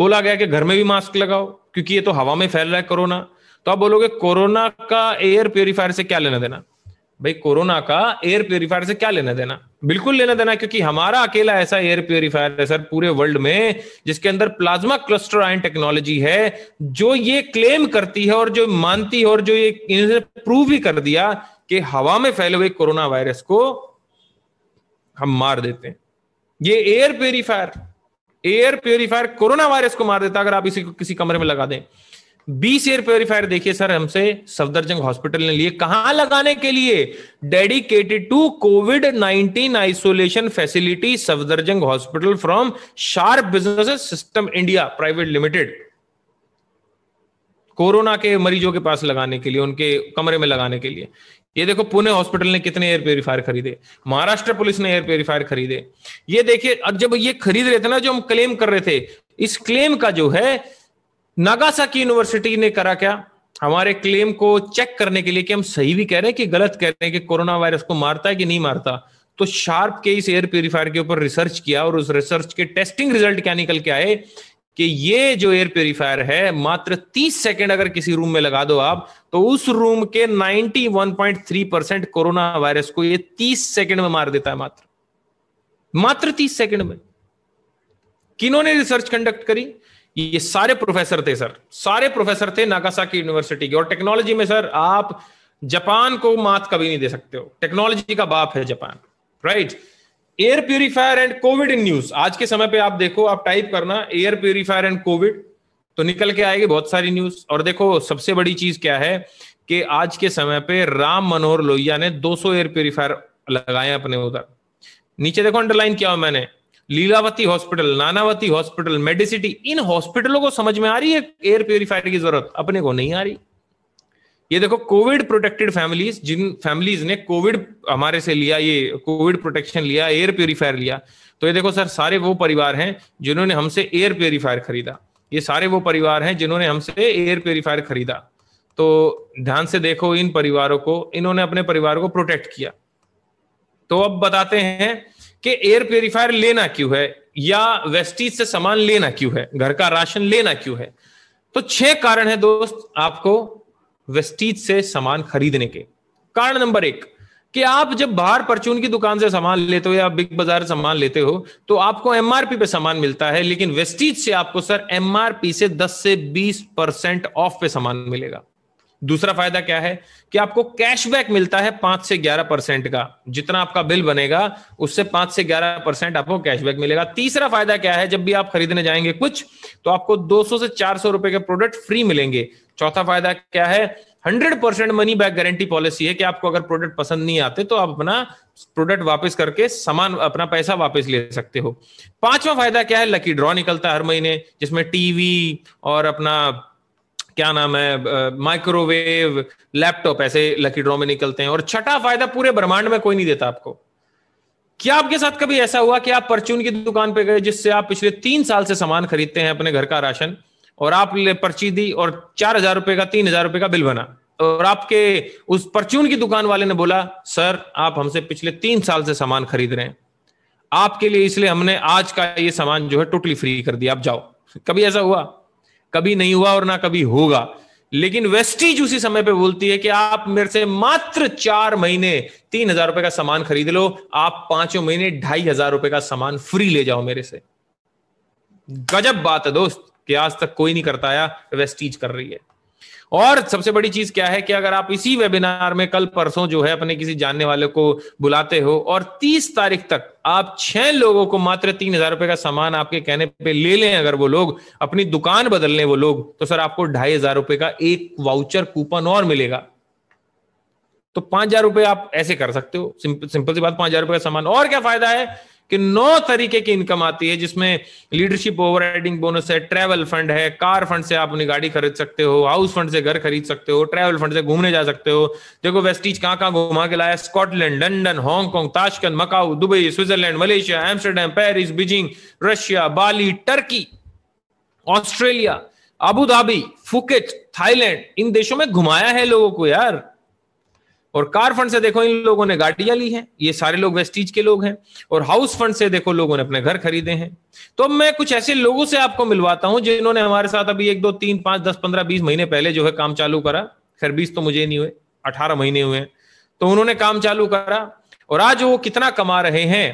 बोला गया कि घर में भी मास्क लगाओ क्योंकि ये तो हवा में फैल रहा है कोरोना तो आप बोलोगे कोरोना का एयर प्योरीफायर से क्या लेना देना भाई कोरोना का एयर प्योरीफायर से क्या लेना देना बिल्कुल लेना देना क्योंकि हमारा अकेला ऐसा एयर प्योरीफायर है सर पूरे वर्ल्ड में जिसके अंदर प्लाज्मा क्लस्टर आयन टेक्नोलॉजी है जो ये क्लेम करती है और जो मानती है और जो ये इन्होंने प्रूव भी कर दिया कि हवा में फैले हुए कोरोना वायरस को हम मार देते हैं ये air purifier air purifier corona virus को मार देता अगर आप इसी को किसी कमरे में लगा दें बीस एयर प्योरीफायर देखिए सर हमसे सफदरजंग हॉस्पिटल ने लिए कहा लगाने के लिए dedicated to covid nineteen isolation facility Safdarjung hospital from Sharp business system India private limited corona के मरीजों के पास लगाने के लिए उनके कमरे में लगाने के लिए ये देखो पुणे हॉस्पिटल ने कितने एयर प्योरीफायर खरीदे महाराष्ट्र पुलिस ने एयर प्योरीफायर खरीदे ये देखिए अब जब ये खरीद रहे थे ना जो हम क्लेम कर रहे थे इस क्लेम का जो है की यूनिवर्सिटी ने करा क्या हमारे क्लेम को चेक करने के लिए कि हम सही भी कह रहे हैं कि गलत कह रहे हैं कि कोरोना वायरस को मारता है कि नहीं मारता तो शार्प के इस एयर प्योरीफायर के ऊपर रिसर्च किया और उस रिसर्च के टेस्टिंग रिजल्ट क्या निकल के आए कि ये जो एयर प्योरीफायर है मात्र 30 सेकंड अगर किसी रूम में लगा दो आप तो उस रूम के 91.3 परसेंट कोरोना वायरस को ये 30 सेकंड में मार देता है मात्र मात्र 30 सेकंड में किन्होंने रिसर्च कंडक्ट करी ये सारे प्रोफेसर थे सर सारे प्रोफेसर थे नागासा की यूनिवर्सिटी के और टेक्नोलॉजी में सर आप जापान को मात कभी नहीं दे सकते हो टेक्नोलॉजी का बाप है Japan right air purifier and covid in news आज के समय पे आप देखो आप टाइप करना एयर प्यूरिफायर एंड कोविड तो निकल के आएगी बहुत सारी न्यूज और देखो सबसे बड़ी चीज क्या है कि आज के समय पे राम मनोहर लोहिया ने 200 एयर प्योरीफायर लगाए अपने उधर नीचे देखो अंडरलाइन किया मैंने लीलावती हॉस्पिटल नानावती हॉस्पिटल मेडिसिटी इन हॉस्पिटलों को समझ में आ रही है एयर प्योरीफायर की जरूरत अपने को नहीं आ रही ये देखो कोविड प्रोटेक्टेड फैमिलीज जिन फैमिलीज ने कोविड हमारे से लिया ये कोविड प्रोटेक्शन लिया एयर प्योरीफायर लिया तो ये देखो सर सारे वो परिवार हैं जिन्होंने हमसे एयर प्योरीफायर खरीदा ये सारे वो परिवार हैं जिन्होंने हमसे एयर प्योरीफायर खरीदा तो ध्यान से देखो इन परिवारों को इन्होंने अपने परिवार को प्रोटेक्ट किया तो अब बताते हैं कि एयर प्योरीफायर लेना क्यों है या वेस्टीज से सामान लेना क्यों है घर का राशन लेना क्यों है तो छह कारण है दोस्त आपको वेस्टीज से सामान खरीदने के कारण नंबर एक कि आप जब बाहर परचून की दुकान से सामान लेते हो या बिग बाजार सामान लेते हो तो आपको एमआरपी पे सामान मिलता है लेकिन वेस्टीज से आपको सर एमआरपी से 10 से 20 परसेंट ऑफ पे सामान मिलेगा दूसरा फायदा क्या है कि आपको कैशबैक मिलता है पांच से ग्यारह परसेंट का जितना आपका बिल बनेगा उससे पांच से ग्यारह परसेंट आपको कैशबैक मिलेगा तीसरा फायदा क्या है जब भी आप खरीदने जाएंगे कुछ तो आपको 200 से 400 रुपए के प्रोडक्ट फ्री मिलेंगे चौथा फायदा क्या है hundred percent money back guarantee policy है कि आपको अगर प्रोडक्ट पसंद नहीं आते तो आप अपना प्रोडक्ट वापस करके सामान अपना पैसा वापस ले सकते हो पांचवा फायदा क्या है लकी ड्रॉ निकलता है हर महीने जिसमें टीवी और अपना क्या नाम है माइक्रोवेव लैपटॉप ऐसे लकी ड्रॉ में निकलते हैं और छठा फायदा पूरे ब्रह्मांड में कोई नहीं देता आपको क्या आपके साथ कभी ऐसा हुआ कि आप परचून की दुकान पे गए जिससे आप पिछले तीन साल से सामान खरीदते हैं अपने घर का राशन और आप पर्ची दी और चार हजार रुपए का तीन हजार रुपए का बिल बना और आपके उस परचून की दुकान वाले ने बोला सर आप हमसे पिछले तीन साल से सामान खरीद रहे हैं आपके लिए इसलिए हमने आज का ये सामान जो है टोटली फ्री कर दिया आप जाओ कभी ऐसा हुआ कभी नहीं हुआ और ना कभी होगा लेकिन वेस्टीज उसी समय पे बोलती है कि आप मेरे से मात्र चार महीने तीन हजार रुपए का सामान खरीद लो आप पांचों महीने ढाई हजार रुपए का सामान फ्री ले जाओ मेरे से गजब बात है दोस्त कि आज तक कोई नहीं करता आया वेस्टीज कर रही है और सबसे बड़ी चीज क्या है कि अगर आप इसी वेबिनार में कल परसों जो है अपने किसी जानने वाले को बुलाते हो और 30 तारीख तक आप छह लोगों को मात्र तीन हजार रुपए का सामान आपके कहने पे ले लें अगर वो लोग अपनी दुकान बदल लें वो लोग तो सर आपको ढाई हजार रुपए का एक वाउचर कूपन और मिलेगा तो पांच हजार रुपए आप ऐसे कर सकते हो सिंपल सिंपल सी बात पांच हजार रुपए का सामान और क्या फायदा है कि नौ तरीके की इनकम आती है जिसमें लीडरशिप ओवरराइडिंग बोनस है ट्रैवल फंड है कार फंड से आप अपनी गाड़ी खरीद सकते हो हाउस फंड से घर खरीद सकते हो ट्रैवल फंड से घूमने जा सकते हो देखो वेस्टीज कहाँ कहाँ घुमा के लाया Scotland London Hong Kong Tashkent Macau Dubai Switzerland Malaysia Amsterdam Paris Beijing Russia Bali Turkey Australia Abu Dhabi Phuket Thailand इन देशों में घुमाया है लोगों को यार और कार फंड से देखो इन लोगों ने गाड़ियां ली हैं ये सारे लोग वेस्टीज के लोग हैं और हाउस फंड से देखो लोगों ने अपने घर खरीदे हैं तो मैं कुछ ऐसे लोगों से आपको मिलवाता हूं जिन्होंने हमारे साथ अभी एक दो तीन पांच दस पंद्रह बीस महीने पहले जो है काम चालू करा खैर बीस तो मुझे नहीं हुए अठारह महीने हुए तो उन्होंने काम चालू करा और आज वो कितना कमा रहे हैं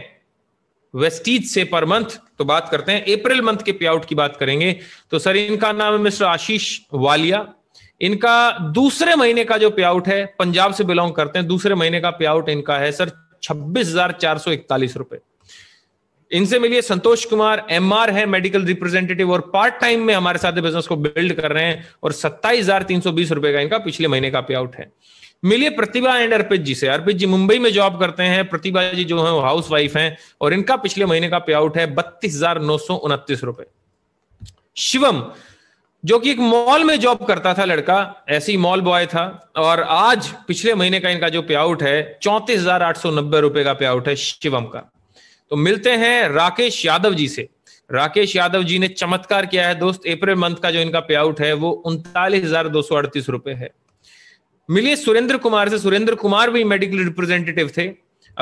वेस्टीज से पर मंथ तो बात करते हैं अप्रैल मंथ के पे आउट की बात करेंगे तो सर इनका नाम है मिस्टर आशीष वालिया इनका दूसरे महीने का जो पे आउट है पंजाब से बिलोंग करते हैं दूसरे महीने का पे आउट इनका है सर छब्बीस हजार चार सौ इकतालीस रुपए इनसे मिलिए संतोष कुमार एमआर है मेडिकल रिप्रेजेंटेटिव और पार्ट टाइम में हमारे साथ बिजनेस को बिल्ड कर रहे हैं और सत्ताईस हजार तीन सौ बीस रुपए का इनका पिछले महीने का पे आउट है मिलिए प्रतिभा एंड अर्पित जी से अर्पित जी मुंबई में जॉब करते हैं प्रतिभा जी जो है वो हाउस वाइफ है और इनका पिछले महीने का पे आउट है बत्तीस हजार नौ सौ उनतीस रुपए शिवम जो कि एक मॉल में जॉब करता था लड़का ऐसी मॉल बॉय था और आज पिछले महीने का इनका जो पे आउट है चौंतीस हजार आठ सौ नब्बे रुपए का पे आउट है शिवम का तो मिलते हैं राकेश यादव जी से राकेश यादव जी ने चमत्कार किया है दोस्त अप्रैल मंथ का जो इनका पे आउट है वो उनतालीस हजार दो सौ अड़तीस रुपए है मिलिए सुरेंद्र कुमार से सुरेंद्र कुमार भी मेडिकल रिप्रेजेंटेटिव थे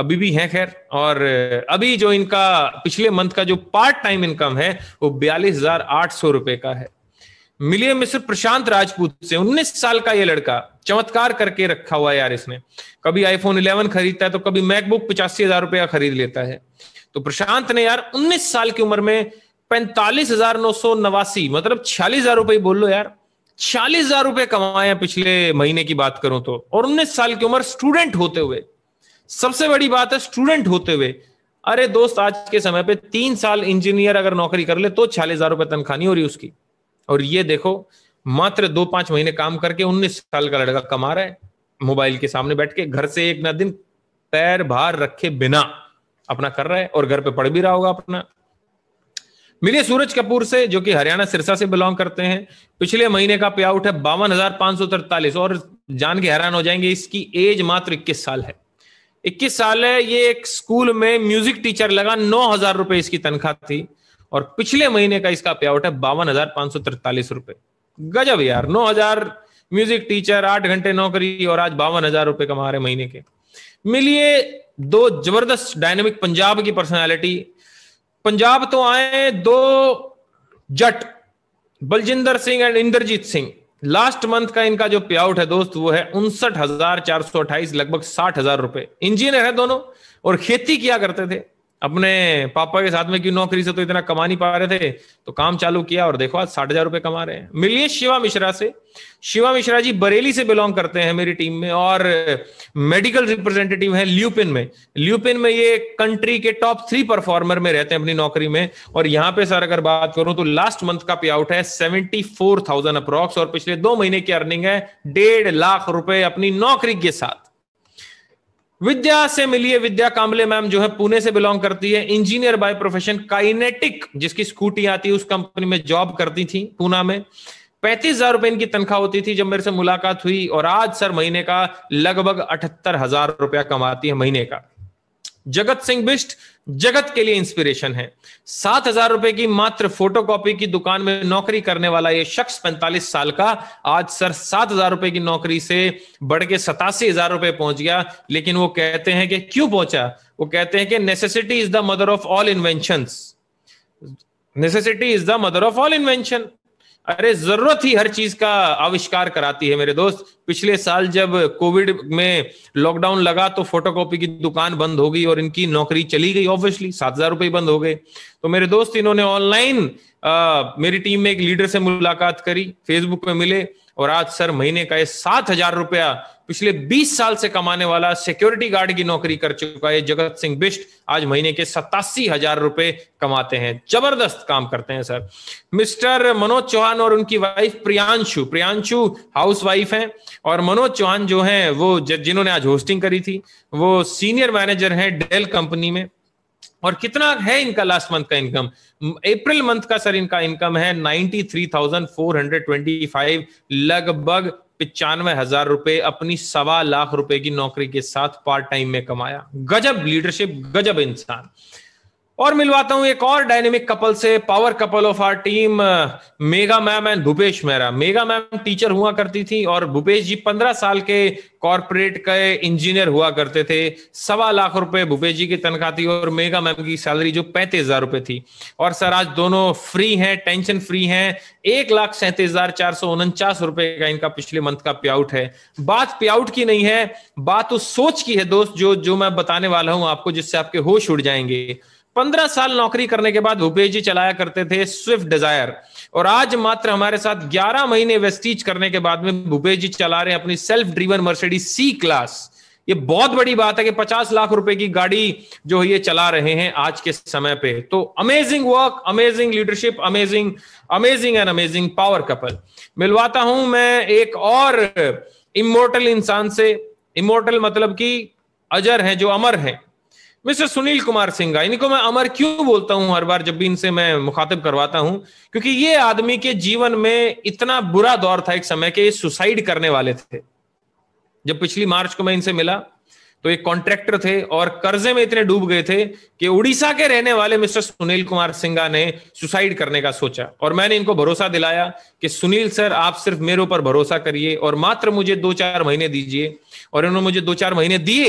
अभी भी हैं खैर और अभी जो इनका पिछले मंथ का जो पार्ट टाइम इनकम है वो बयालीस हजार आठ सौ रुपए का है मिलिए मिस्र प्रशांत राजपूत से 19 साल का ये लड़का चमत्कार करके रखा हुआ है यार इसने कभी आईफोन 11 खरीदता है तो कभी मैकबुक पचासी हजार रुपये का खरीद लेता है तो प्रशांत ने यार 19 साल की उम्र में पैंतालीस हजार नौ सौ नवासी मतलब छियालीस हजार रुपये बोल लो यार छियालीस हजार रुपये कमाए हैं पिछले महीने की बात करूं तो और उन्नीस साल की उम्र स्टूडेंट होते हुए सबसे बड़ी बात है स्टूडेंट होते हुए अरे दोस्त आज के समय पे तीन साल इंजीनियर अगर नौकरी कर ले तो छियालीस हजार रुपये तनख्वाह नहीं हो रही उसकी और ये देखो मात्र दो पांच महीने काम करके उन्नीस साल का लड़का कमा रहा है मोबाइल के सामने बैठ के घर से एक ना दिन पैर भार रखे बिना अपना कर रहा है और घर पे पढ़ भी रहा होगा अपना मिले सूरज कपूर से जो कि हरियाणा सिरसा से बिलोंग करते हैं पिछले महीने का पे आउट है बावन हजार पांच सौ तरतालीस और जान के हैरान हो जाएंगे इसकी एज मात्र इक्कीस साल है इक्कीस साल है ये एक स्कूल में म्यूजिक टीचर लगा नौ हजार रुपए इसकी तनख्वाह थी और पिछले महीने का इसका पे आउट है बावन हजार पांच सौ तिरतालीस रुपए गजब यार नौ हजार म्यूजिक टीचर आठ घंटे नौकरी और आज बावन हजार रुपए कमा रहे महीने के मिलिए दो जबरदस्त डायनेमिक पंजाब की पर्सनालिटी पंजाब तो आए दो Jat Baljinder Singh and Inderjit Singh last month का इनका जो पे आउट है दोस्त वो है उनसठ हजार चार सौ अट्ठाईस लगभग साठ हजार रुपए इंजीनियर है दोनों और खेती किया करते थे अपने पापा के साथ में क्यों नौकरी से तो इतना कमा नहीं पा रहे थे तो काम चालू किया और देखो आज साठ हजार रुपए कमा रहे हैं मिलिए शिवा मिश्रा से शिवा मिश्रा जी बरेली से बिलोंग करते हैं मेरी टीम में और मेडिकल रिप्रेजेंटेटिव हैं ल्यूपिन में ल्यूपिन में ये कंट्री के टॉप थ्री परफॉर्मर में रहते हैं अपनी नौकरी में और यहाँ पे सर अगर बात करूं तो लास्ट मंथ का पे आउट है सेवेंटी फोर थाउजेंड अप्रॉक्स और पिछले दो महीने की अर्निंग है डेढ़ लाख रुपए अपनी नौकरी के साथ विद्या से है विद्या कामले मैम जो है पुणे से बिलोंग करती है इंजीनियर बाय प्रोफेशन काइनेटिक जिसकी स्कूटी आती है उस कंपनी में जॉब करती थी पूना में पैंतीस हजार रुपए इनकी तनख्वाह होती थी जब मेरे से मुलाकात हुई और आज सर महीने का लगभग अठहत्तर हजार रुपया कमाती है महीने का जगत सिंह बिष्ट जगत के लिए इंस्पिरेशन है सात हजार रुपए की मात्र फोटोकॉपी की दुकान में नौकरी करने वाला यह शख्स पैंतालीस साल का आज सर सात हजार रुपए की नौकरी से बढ़ के सतासी हजार रुपए पहुंच गया लेकिन वो कहते हैं कि क्यों पहुंचा वो कहते हैं कि necessity is the mother of all invention necessity is the mother of all invention अरे जरूरत ही हर चीज का आविष्कार कराती है मेरे दोस्त पिछले साल जब कोविड में लॉकडाउन लगा तो फोटोकॉपी की दुकान बंद हो गई और इनकी नौकरी चली गई ऑब्वियसली सात हजार रुपये बंद हो गए तो मेरे दोस्त इन्होंने ऑनलाइन मेरी टीम में एक लीडर से मुलाकात करी फेसबुक में मिले और आज सर महीने का ये सात हजार रुपया पिछले 20 साल से कमाने वाला सिक्योरिटी गार्ड की नौकरी कर चुका है जगत सिंह बिष्ट आज महीने के सतासी हजार रुपए कमाते हैं जबरदस्त काम करते हैं सर मिस्टर मनोज चौहान और उनकी wife Priyanshu Priyanshu housewife है और मनोज चौहान जो है वो जिन्होंने आज होस्टिंग करी थी वो सीनियर मैनेजर है डेल कंपनी में और कितना है इनका लास्ट मंथ का इनकम अप्रैल मंथ का सर इनका इनकम है 93,425 लगभग पिचानवे हजार रुपए अपनी सवा लाख रुपए की नौकरी के साथ पार्ट टाइम में कमाया गजब लीडरशिप गजब इंसान और मिलवाता हूं एक और डायनेमिक कपल से power couple of R team Megha ma'am and Bhupesh Mehra Megha ma'am teacher हुआ करती थी और भूपेश जी पंद्रह साल के कॉरपोरेट के इंजीनियर हुआ करते थे सवा लाख रुपए भूपेश जी की तनख्वाह थी और मेगा मैम की सैलरी जो पैंतीस हजार रुपए थी और सर आज दोनों फ्री हैं टेंशन फ्री हैं एक लाख सैंतीस हजार चार सौ उनचास रुपए का इनका पिछले मंथ का पे आउट है बात पे आउट की नहीं है बात उस सोच की है दोस्त जो जो मैं बताने वाला हूं आपको जिससे आपके होश उड़ जाएंगे पंद्रह साल नौकरी करने के बाद भूपेश जी चलाया करते थे स्विफ्ट डिजायर और आज मात्र हमारे साथ ग्यारह महीने वेस्टीज करने के बाद में भूपेश जी चला रहे हैं अपनी self driven Mercedes C class ये बहुत बड़ी बात है कि पचास लाख रुपए की गाड़ी जो ये चला रहे हैं आज के समय पे तो amazing work amazing leadership amazing amazing and amazing power couple मिलवाता हूं मैं एक और इमोर्टल इंसान से इमोर्टल मतलब कि अजर है जो अमर है मिस्टर सुनील कुमार सिंघा इनको मैं अमर क्यों बोलता हूं हर बार जब भी इनसे मैं मुखातिब करवाता हूं क्योंकि ये आदमी के जीवन में इतना बुरा दौर था एक समय के ये सुसाइड करने वाले थे जब पिछली मार्च को मैं इनसे मिला तो एक कॉन्ट्रैक्टर थे और कर्जे में इतने डूब गए थे कि उड़ीसा के रहने वाले मिस्टर सुनील कुमार सिंघा ने सुसाइड करने का सोचा और मैंने इनको भरोसा दिलाया कि सुनील सर आप सिर्फ मेरे ऊपर भरोसा करिए और मात्र मुझे दो चार महीने दीजिए और इन्होंने मुझे दो चार महीने दिए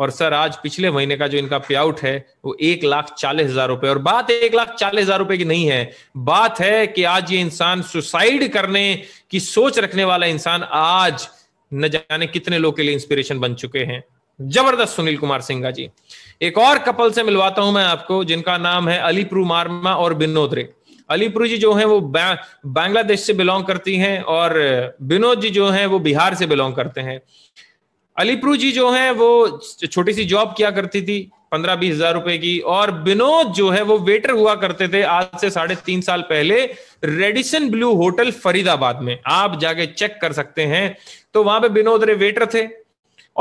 और सर आज पिछले महीने का जो इनका पे आउट है वो एक लाख चालीस हजार रुपए और बात एक लाख चालीस हजार रुपए की नहीं है बात है कि आज ये इंसान सुसाइड करने की सोच रखने वाला इंसान आज न जाने कितने लोग के लिए इंस्पिरेशन बन चुके हैं जबरदस्त सुनील कुमार सिंगा जी एक और कपल से मिलवाता हूं मैं आपको जिनका नाम है अलीप्रू मार्मा और बिनोद रे अलीप्रू जी जो है वो बांग्लादेश से बिलोंग करती हैं और बिनोद जी जो है वो बिहार से बिलोंग करते हैं अलीप्रू जी जो है वो छोटी सी जॉब किया करती थी पंद्रह बीस हजार रुपए की और विनोद जो है वो वेटर हुआ करते थे आज से साढ़े तीन साल पहले रेडिसन ब्लू होटल फरीदाबाद में आप जाके चेक कर सकते हैं तो वहां पे विनोद रे वेटर थे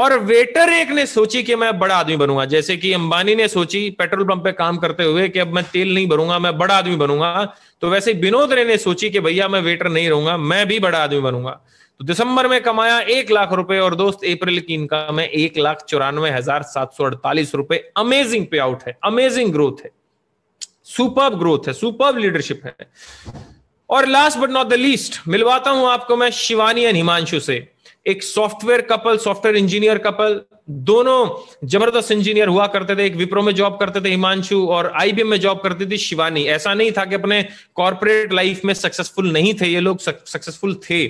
और वेटर एक ने सोची कि मैं बड़ा आदमी बनूंगा जैसे कि अंबानी ने सोची पेट्रोल पंप पे काम करते हुए कि अब मैं तेल नहीं भरूंगा मैं बड़ा आदमी बनूंगा तो वैसे विनोद रे ने सोची कि भैया मैं वेटर नहीं रहूंगा मैं भी बड़ा आदमी बनूंगा तो दिसंबर में कमाया एक लाख रुपए और दोस्त अप्रैल की इनकम है एक लाख चौरानवे हजार सात सौ अड़तालीस रुपए अमेजिंग पे आउट है अमेजिंग ग्रोथ है सुपर ग्रोथ है सुपर लीडरशिप है और last but not the least मिलवाता हूं आपको मैं शिवानी एंड हिमांशु से एक software couple software engineer couple दोनों जबरदस्त इंजीनियर हुआ करते थे एक विप्रो में जॉब करते थे हिमांशु और आईबीएम में जॉब करती थी शिवानी ऐसा नहीं था कि अपने कॉर्पोरेट लाइफ में सक्सेसफुल नहीं थे ये लोग सक्सेसफुल थे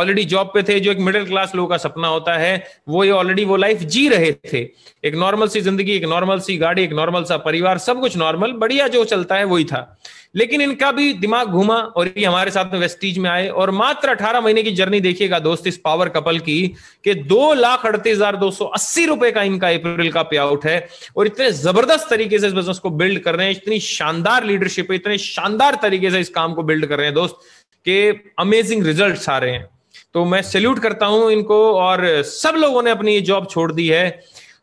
ऑलरेडी जॉब पे थे जो एक मिडिल क्लास लोगों का सपना होता है वो ये ऑलरेडी वो लाइफ जी रहे थे एक नॉर्मल सी जिंदगी एक नॉर्मल सी गाड़ी एक नॉर्मल सा परिवार सब कुछ नॉर्मल बढ़िया जो चलता है वही था लेकिन इनका भी दिमाग घूमा और ये हमारे साथ में वेस्टीज में आए और मात्र अठारह महीने की जर्नी देखिएगा दोस्त इस पावर कपल की कि दो लाख अड़तीस हजार दो सौ अस्सी अस्सी रुपए का इनका अप्रैल का पे आउट है और इतने जबरदस्त तरीके से इस बिजनेस को बिल्ड कर रहे हैं इतनी शानदार लीडरशिप है इतने शानदार तरीके से इस काम को बिल्ड कर रहे हैं दोस्त के अमेजिंग रिजल्ट आ रहे हैं तो मैं सैल्यूट करता हूं इनको और सब लोगों ने अपनी जॉब छोड़ दी है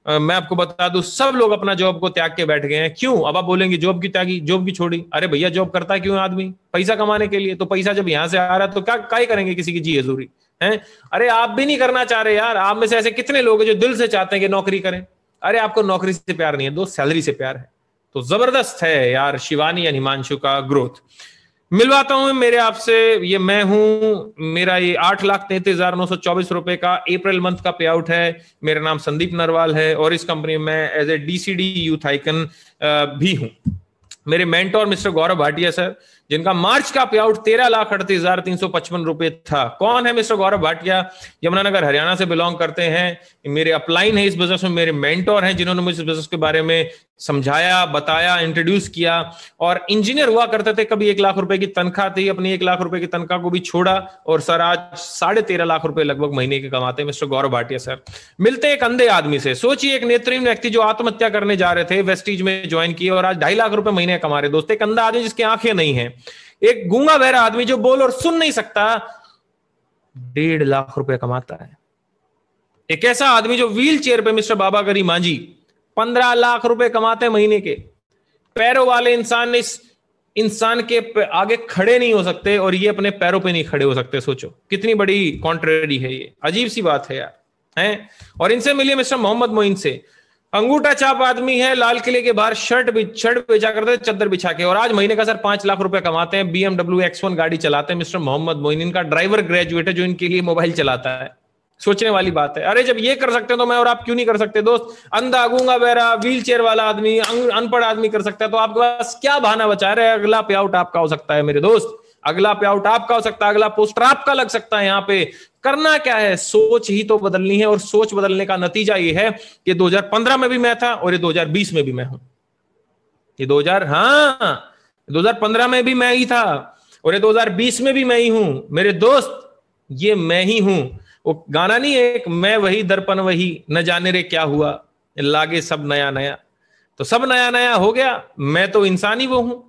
मैं आपको बता दूं सब लोग अपना जॉब को त्याग के बैठ गए हैं क्यों अब आप बोलेंगे जॉब की त्यागी जॉब की छोड़ी अरे भैया जॉब करता क्यों आदमी पैसा कमाने के लिए तो पैसा जब यहां से आ रहा है तो क्या क्या करेंगे किसी की जी हजूरी हैं अरे आप भी नहीं करना चाह रहे यार आप में से ऐसे कितने लोग हैं जो दिल से चाहते हैं कि नौकरी करें अरे आपको नौकरी से प्यार नहीं है दो सैलरी से प्यार है तो जबरदस्त है यार शिवानी या हिमांशु का ग्रोथ मिलवाता हूं मेरे आपसे ये मैं हूं मेरा ये आठ लाख तैतीस हजार नौ सौ चौबीस रुपए का अप्रैल मंथ का पे आउट है मेरा नाम संदीप नरवाल है और इस कंपनी में as a DCD youth icon भी हूं मेरे mentor mister Gaurav Bhatia sir जिनका मार्च का पे आउट तेरह लाख अड़तीस हजार तीन सौ पचपन रुपए था कौन है मिस्टर गौरव भाटिया यमुनानगर हरियाणा से बिलोंग करते हैं मेरे अपलाइन है इस बिजनेस में मेरे मेंटोर हैं जिन्होंने मुझे इस बिजनेस के बारे में समझाया बताया इंट्रोड्यूस किया और इंजीनियर हुआ करते थे कभी एक लाख रुपए की तनख्वाह थी अपनी एक लाख रुपए की तनख्वाह को भी छोड़ा और सर आज साढ़े तेरह लाख रुपए लगभग महीने के कमाते हैं मिस्टर गौरव भाटिया सर मिलते हैं एक अंधे आदमी से सोचिए एक नेत्रहीन व्यक्ति जो आत्महत्या करने जा रहे थे वेस्टीज में ज्वाइन किए और आज ढाई लाख रुपए महीने कमा रहे दोस्त एक अंधा आदमी जिसकी आंखें नहीं है एक गूंगा बहरा आदमी जो बोल और सुन नहीं सकता डेढ़ लाख रुपए कमाता है एक ऐसा आदमी जो व्हील चेयर पर मिस्टर बाबा करी मांझी पंद्रह लाख रुपए कमाते हैं महीने के पैरों वाले इंसान इस इंसान के आगे खड़े नहीं हो सकते और ये अपने पैरों पे नहीं खड़े हो सकते सोचो कितनी बड़ी कॉन्ट्रेरी है ये अजीब सी बात है यार हैं और इनसे मिलिए मिस्टर मोहम्मद मोइन से अंगूठा छाप आदमी है लाल किले के बाहर शर्ट भी शर्ट बेचा करते हैं चद्दर बिछा के और आज महीने का सर पांच लाख रुपए कमाते हैं बीएमडब्ल्यू एक्स वन गाड़ी चलाते हैं मिस्टर मोहम्मद मोइन इनका ड्राइवर ग्रेजुएट है जो इनके लिए मोबाइल चलाता है सोचने वाली बात है अरे जब ये कर सकते हैं तो मैं और आप क्यों नहीं कर सकते दोस्त अंधा गूंगा बहरा व्हील चेयर वाला आदमी अं, अनपढ़ आदमी कर सकता है तो आपके पास क्या बहाना बचा रहे अगला पे आउट आपका हो सकता है मेरे दोस्त अगला पे आउट आपका हो सकता है अगला पोस्टर आपका लग सकता है यहां पे करना क्या है सोच ही तो बदलनी है और सोच बदलने का नतीजा ये है कि 2015 में भी मैं था और ये 2020 में भी मैं हूं ये 2000 हाँ 2015 में भी मैं ही था और ये 2020 में भी मैं ही हूं मेरे दोस्त ये मैं ही हूं वो गाना नहीं एक मैं वही दर्पण वही न जाने रे क्या हुआ लागे सब नया नया तो सब नया नया हो गया मैं तो इंसान ही वो हूं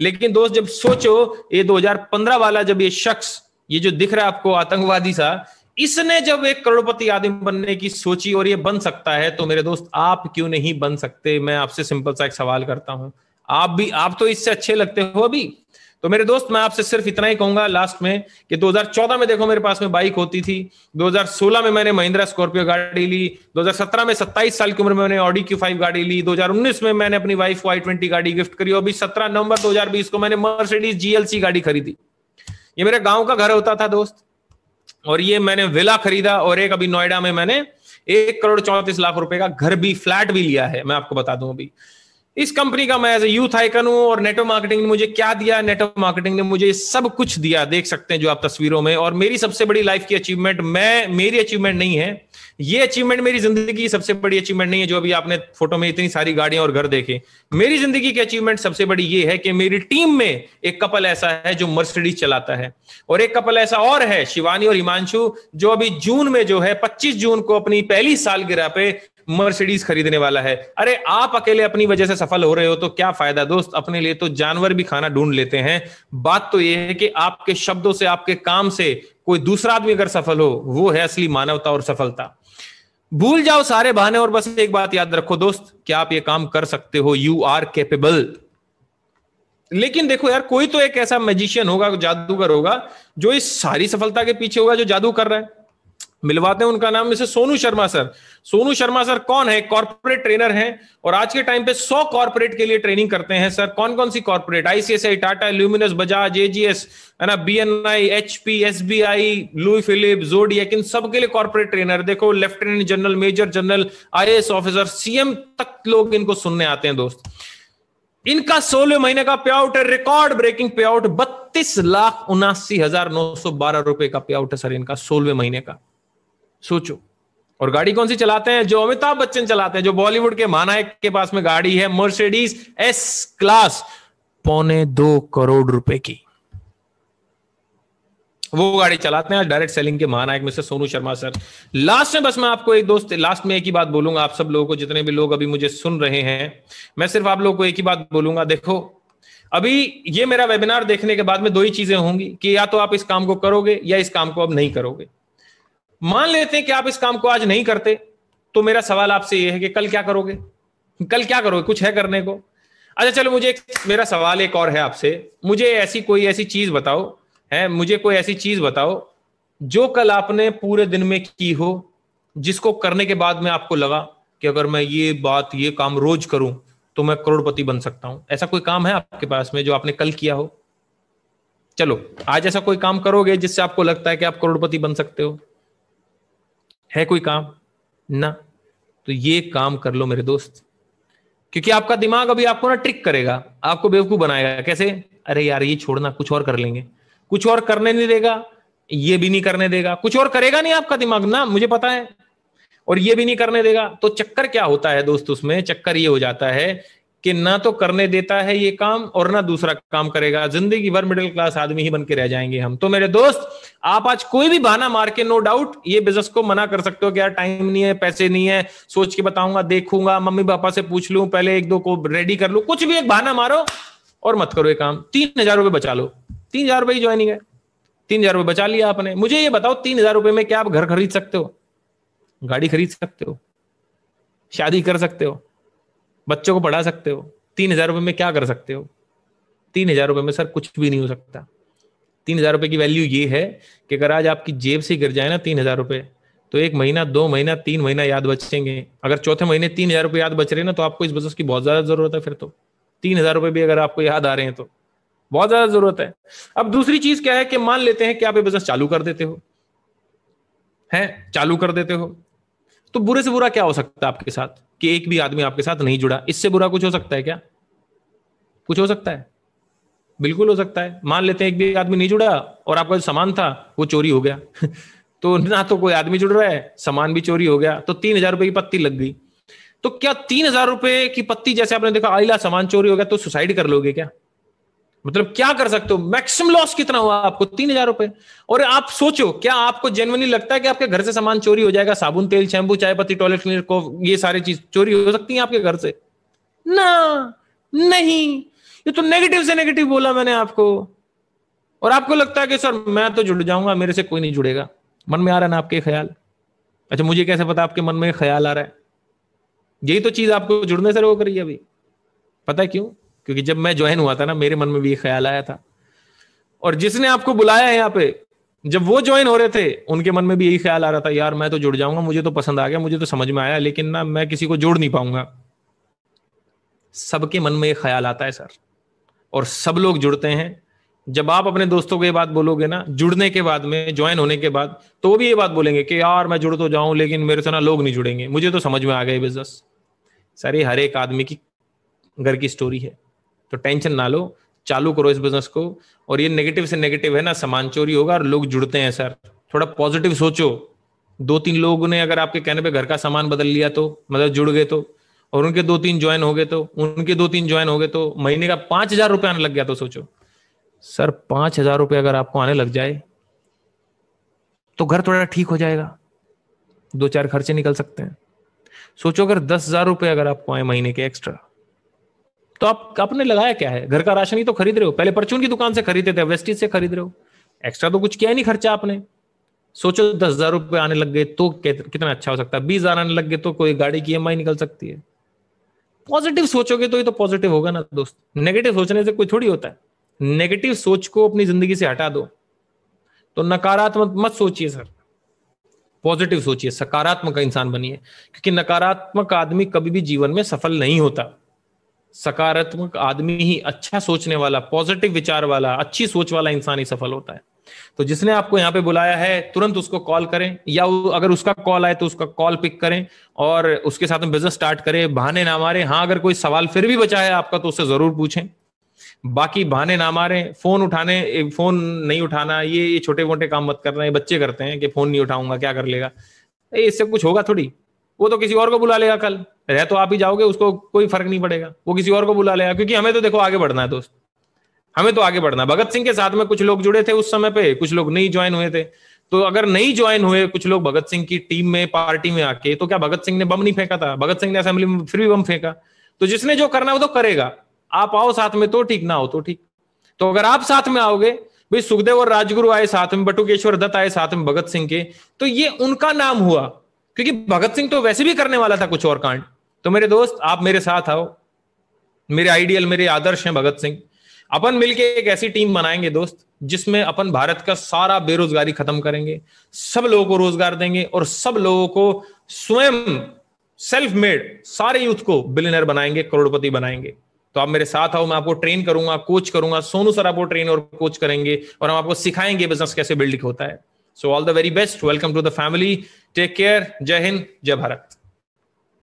लेकिन दोस्त जब सोचो ये 2015 वाला जब ये शख्स ये जो दिख रहा है आपको आतंकवादी सा इसने जब एक करोड़पति आदमी बनने की सोची और ये बन सकता है तो मेरे दोस्त आप क्यों नहीं बन सकते मैं आपसे सिंपल सा एक सवाल करता हूं आप भी आप तो इससे अच्छे लगते हो अभी तो मेरे दोस्त मैं आपसे सिर्फ इतना ही कहूंगा लास्ट में कि 2014 में देखो मेरे पास में बाइक होती थी 2016 में मैंने महिंद्रा स्कॉर्पियो गाड़ी ली 2017 में 27 साल की उम्र में मैंने ऑडी क्यू फाइव गाड़ी ली 2019 में मैंने अपनी वाइफ को आई ट्वेंटी गाड़ी गिफ्ट करी और अभी सत्रह नवंबर दो को मैंने मर्सिडीज जीएलसी गाड़ी खरीदी ये मेरे गाँव का घर होता था दोस्त और ये मैंने विला खरीदा और एक अभी नोएडा में मैंने एक करोड़ चौंतीस लाख रुपए का घर भी फ्लैट भी लिया है मैं आपको बता दूं अभी इस कंपनी का मैं एज ए यूथ आइकन हूं और नेटवर्क मार्केटिंग ने मुझे क्या दिया नेटो मार्केटिंग ने मुझे सब कुछ दिया देख सकते हैं जो आप तस्वीरों में और मेरी सबसे बड़ी लाइफ की अचीवमेंट मैं मेरी अचीवमेंट नहीं है ये अचीवमेंट मेरी जिंदगी की सबसे बड़ी अचीवमेंट नहीं है जो अभी आपने फोटो में इतनी सारी गाड़ियां और घर देखे मेरी जिंदगी की अचीवमेंट सबसे बड़ी ये है कि मेरी टीम में एक कपल ऐसा है जो मर्सिडीज चलाता है और एक कपल ऐसा और है शिवानी और हिमांशु जो अभी जून में जो है पच्चीस जून को अपनी पहली सालगिरह पे मर्सिडीज खरीदने वाला है अरे आप अकेले अपनी वजह से सफल हो रहे हो तो क्या फायदा दोस्त अपने लिए तो जानवर भी खाना ढूंढ लेते हैं बात तो यह है कि आपके शब्दों से आपके काम से कोई दूसरा आदमी अगर सफल हो वो है असली मानवता और सफलता भूल जाओ सारे बहाने और बस एक बात याद रखो दोस्त क्या आप ये काम कर सकते हो यू आर केपेबल लेकिन देखो यार कोई तो एक ऐसा मैजिशियन होगा जादूगर होगा जो इस सारी सफलता के पीछे होगा जो जादू कर रहा है मिलवाते हैं उनका नाम Mrs Sonu Sharma sir Sonu Sharma sir कौन है कॉर्पोरेट ट्रेनर हैं और आज के टाइम पे सौ कॉर्पोरेट के लिए ट्रेनिंग करते हैं सर कौन कौन सी corporate ICSI Tata Luminous Bajaj AGS है ना BNI HP SBI Louis Philippe Zodiac इन सबके के लिए कॉर्पोरेट ट्रेनर देखो lieutenant general major general I officer CM तक लोग इनको सुनने आते हैं दोस्त इनका सोलह महीने का पे आउट है रिकॉर्ड ब्रेकिंग पे आउट बत्तीस लाख उनासी हजार नौ सौ बारह रुपए का पे आउट है सर इनका सोलह महीने का सोचो और गाड़ी कौन सी चलाते हैं जो अमिताभ बच्चन चलाते हैं जो बॉलीवुड के महानायक के पास में गाड़ी है मर्सिडीज एस क्लास पौने दो करोड़ रुपए की वो गाड़ी चलाते हैं डायरेक्ट सेलिंग के महानायक mister Sonu Sharma sir last में बस मैं आपको एक दोस्त लास्ट में एक ही बात बोलूंगा आप सब लोगों को जितने भी लोग अभी मुझे सुन रहे हैं मैं सिर्फ आप लोगों को एक ही बात बोलूंगा देखो अभी ये मेरा वेबिनार देखने के बाद में दो ही चीजें होंगी कि या तो आप इस काम को करोगे या इस काम को अब नहीं करोगे मान लेते हैं कि आप इस काम को आज नहीं करते तो मेरा सवाल आपसे यह है कि कल क्या करोगे कल क्या करोगे कुछ है करने को अच्छा चलो मुझे मेरा सवाल एक और है आपसे मुझे ऐसी कोई ऐसी चीज बताओ है मुझे कोई ऐसी चीज बताओ जो कल आपने पूरे दिन में की हो जिसको करने के बाद में आपको लगा कि अगर मैं ये बात ये काम रोज करूं तो मैं करोड़पति बन सकता हूं ऐसा कोई काम है आपके पास में जो आपने कल किया हो चलो आज ऐसा कोई काम करोगे जिससे आपको लगता है कि आप करोड़पति बन सकते हो है कोई काम ना तो ये काम कर लो मेरे दोस्त क्योंकि आपका दिमाग अभी आपको ना ट्रिक करेगा आपको बेवकूफ बनाएगा कैसे अरे यार ये छोड़ना कुछ और कर लेंगे कुछ और करने नहीं देगा ये भी नहीं करने देगा कुछ और करेगा नहीं आपका दिमाग ना मुझे पता है और ये भी नहीं करने देगा तो चक्कर क्या होता है दोस्त उसमें चक्कर ये हो जाता है कि ना तो करने देता है ये काम और ना दूसरा काम करेगा जिंदगी भर मिडिल क्लास आदमी ही बन के रह जाएंगे हम तो मेरे दोस्त आप आज कोई भी बहाना मार के नो डाउट ये बिजनेस को मना कर सकते हो कि यार टाइम नहीं है पैसे नहीं है सोच के बताऊंगा देखूंगा मम्मी पापा से पूछ लू पहले एक दो को रेडी कर लू कुछ भी एक बहाना मारो और मत करो ये काम तीन हजार रुपए बचा लो तीन हजार रुपये ज्वाइनिंग है तीन हजार रुपये बचा लिया आपने मुझे ये बताओ तीन हजार रुपये में क्या आप घर खरीद सकते हो गाड़ी खरीद सकते हो शादी कर सकते हो बच्चों को पढ़ा सकते हो तीन हजार रुपये में क्या कर सकते हो तीन हजार रुपये में सर कुछ भी नहीं हो सकता तीन हजार रुपये की वैल्यू ये है कि अगर आज आपकी जेब से गिर जाए ना तीन हजार रुपये तो एक महीना दो महीना तीन महीना याद बचेंगे अगर चौथे महीने तीन हजार रुपये याद बच रहे हैं ना तो आपको इस बिजनेस की बहुत ज्यादा जरूरत है फिर तो तीन हजार रुपये भी अगर आपको याद आ रहे हैं तो बहुत ज्यादा जरूरत है अब दूसरी चीज क्या है कि मान लेते हैं कि आप ये बिजनेस चालू कर देते हो है चालू कर देते हो तो बुरे से बुरा क्या हो सकता है आपके साथ कि एक भी आदमी आपके साथ नहीं जुड़ा इससे बुरा कुछ हो सकता है क्या कुछ हो सकता है बिल्कुल हो सकता है मान लेते हैं एक भी आदमी नहीं जुड़ा और आपका जो सामान था वो चोरी हो गया तो ना तो कोई आदमी जुड़ रहा है सामान भी चोरी हो गया तो तीन हजार रुपए की पत्ती लग गई तो क्या तीन हजार रुपए की पत्ती जैसे आपने देखा आईला सामान चोरी हो गया तो सुसाइड कर लोगे क्या मतलब क्या कर सकते हो मैक्सिम लॉस कितना हुआ आपको तीन हजार रुपए और आप सोचो क्या आपको जेनवनी लगता है कि आपके घर से सामान चोरी हो जाएगा साबुन तेल शैम्पू चाय पत्ती टॉयलेट क्लीनर को ये सारी चीज चोरी हो सकती है आपके घर से ना नहीं ये तो नेगेटिव से नेगेटिव बोला मैंने आपको और आपको लगता है कि सर मैं तो जुड़ जाऊंगा मेरे से कोई नहीं जुड़ेगा मन में आ रहा है ना आपके ख्याल अच्छा मुझे कैसे पता आपके मन में ख्याल आ रहा है यही तो चीज आपको जुड़ने से रोक रही है अभी पता है क्यों क्योंकि जब मैं ज्वाइन हुआ था ना मेरे मन में भी ये ख्याल आया था और जिसने आपको बुलाया है यहाँ पे जब वो ज्वाइन हो रहे थे उनके मन में भी यही ख्याल आ रहा था यार मैं तो जुड़ जाऊंगा मुझे तो पसंद आ गया मुझे तो समझ में आया लेकिन ना मैं किसी को जोड़ नहीं पाऊंगा सबके मन में ये ख्याल आता है सर और सब लोग जुड़ते हैं जब आप अपने दोस्तों को ये बात बोलोगे ना जुड़ने के बाद में ज्वाइन होने के बाद तो वो भी ये बात बोलेंगे कि यार मैं जुड़ तो जाऊं लेकिन मेरे से ना लोग नहीं जुड़ेंगे मुझे तो समझ में आ गया बिजनेस सर ये हर एक आदमी की घर की स्टोरी है तो टेंशन ना लो चालू करो इस बिजनेस को और ये नेगेटिव से नेगेटिव है ना सामान चोरी होगा और लोग जुड़ते हैं सर थोड़ा पॉजिटिव सोचो दो तीन लोगों ने अगर आपके कहने पे घर का सामान बदल लिया तो मतलब जुड़ गए तो और उनके दो तीन ज्वाइन हो गए तो उनके दो तीन ज्वाइन हो गए तो महीने का पांच हजार रुपये आने लग गया तो सोचो सर पांच हजार रुपये अगर आपको आने लग जाए तो घर थोड़ा ठीक हो जाएगा दो चार खर्चे निकल सकते हैं सोचो अगर दस हजार रुपये अगर आपको आए महीने के एक्स्ट्रा तो आप आपने लगाया क्या है घर का राशन ही तो खरीद रहे हो पहले परचून की दुकान से खरीदते थे वेस्टीज से खरीद रहे हो एक्स्ट्रा तो कुछ किया ही नहीं खर्चा आपने सोचो दस हजार रुपये आने लग गए तो कितना अच्छा हो सकता है बीस हजार आने लग गए तो कोई गाड़ी की आई e निकल सकती है पॉजिटिव सोचोगे तो ये तो पॉजिटिव होगा ना दोस्त नेगेटिव सोचने से कोई थोड़ी होता है नेगेटिव सोच को अपनी जिंदगी से हटा दो तो नकारात्मक मत सोचिए सर पॉजिटिव सोचिए सकारात्मक इंसान बनिए क्योंकि नकारात्मक आदमी कभी भी जीवन में सफल नहीं होता सकारात्मक आदमी ही अच्छा सोचने वाला पॉजिटिव विचार वाला अच्छी सोच वाला इंसान ही सफल होता है तो जिसने आपको यहाँ पे बुलाया है तुरंत उसको कॉल करें या अगर उसका कॉल आए तो उसका कॉल पिक करें और उसके साथ में बिजनेस स्टार्ट करें बहाने ना मारे हाँ अगर कोई सवाल फिर भी बचा है आपका तो उससे जरूर पूछें बाकी बहाने ना मारे फोन उठाने फोन नहीं उठाना ये ये छोटे मोटे काम मत करना ये बच्चे करते हैं कि फोन नहीं उठाऊंगा क्या कर लेगा इससे कुछ होगा थोड़ी वो तो किसी और को बुला लेगा कल रह तो आप ही जाओगे उसको कोई फर्क नहीं पड़ेगा वो किसी और को बुला लेगा क्योंकि हमें तो देखो आगे बढ़ना है दोस्त हमें तो आगे बढ़ना है भगत सिंह के साथ में कुछ लोग जुड़े थे उस समय पे कुछ लोग नहीं ज्वाइन हुए थे तो अगर नहीं ज्वाइन हुए कुछ लोग भगत सिंह की टीम में पार्टी में आके तो क्या भगत सिंह ने बम नहीं फेंका था भगत सिंह ने असेंबली में फिर भी बम फेंका तो जिसने जो करना है वो तो करेगा आप आओ साथ में तो ठीक ना हो तो ठीक तो अगर आप साथ में आओगे भाई सुखदेव और राजगुरु आए साथ में बटुकेश्वर दत्त आए साथ में भगत सिंह के तो ये उनका नाम हुआ क्योंकि भगत सिंह तो वैसे भी करने वाला था कुछ और कांड तो मेरे दोस्त आप मेरे साथ आओ मेरे आइडियल मेरे आदर्श हैं भगत सिंह अपन मिलके एक ऐसी टीम बनाएंगे दोस्त जिसमें अपन भारत का सारा बेरोजगारी खत्म करेंगे सब लोगों को रोजगार देंगे और सब लोगों को स्वयं सेल्फ मेड सारे यूथ को बिलियनर बनाएंगे करोड़पति बनाएंगे तो आप मेरे साथ आओ मैं आपको ट्रेन करूंगा कोच करूंगा सोनू सर आपको ट्रेन और कोच करेंगे और हम आपको सिखाएंगे बिजनेस कैसे बिल्ड होता है so all the very best welcome to the family take care जय हिंद जय भारत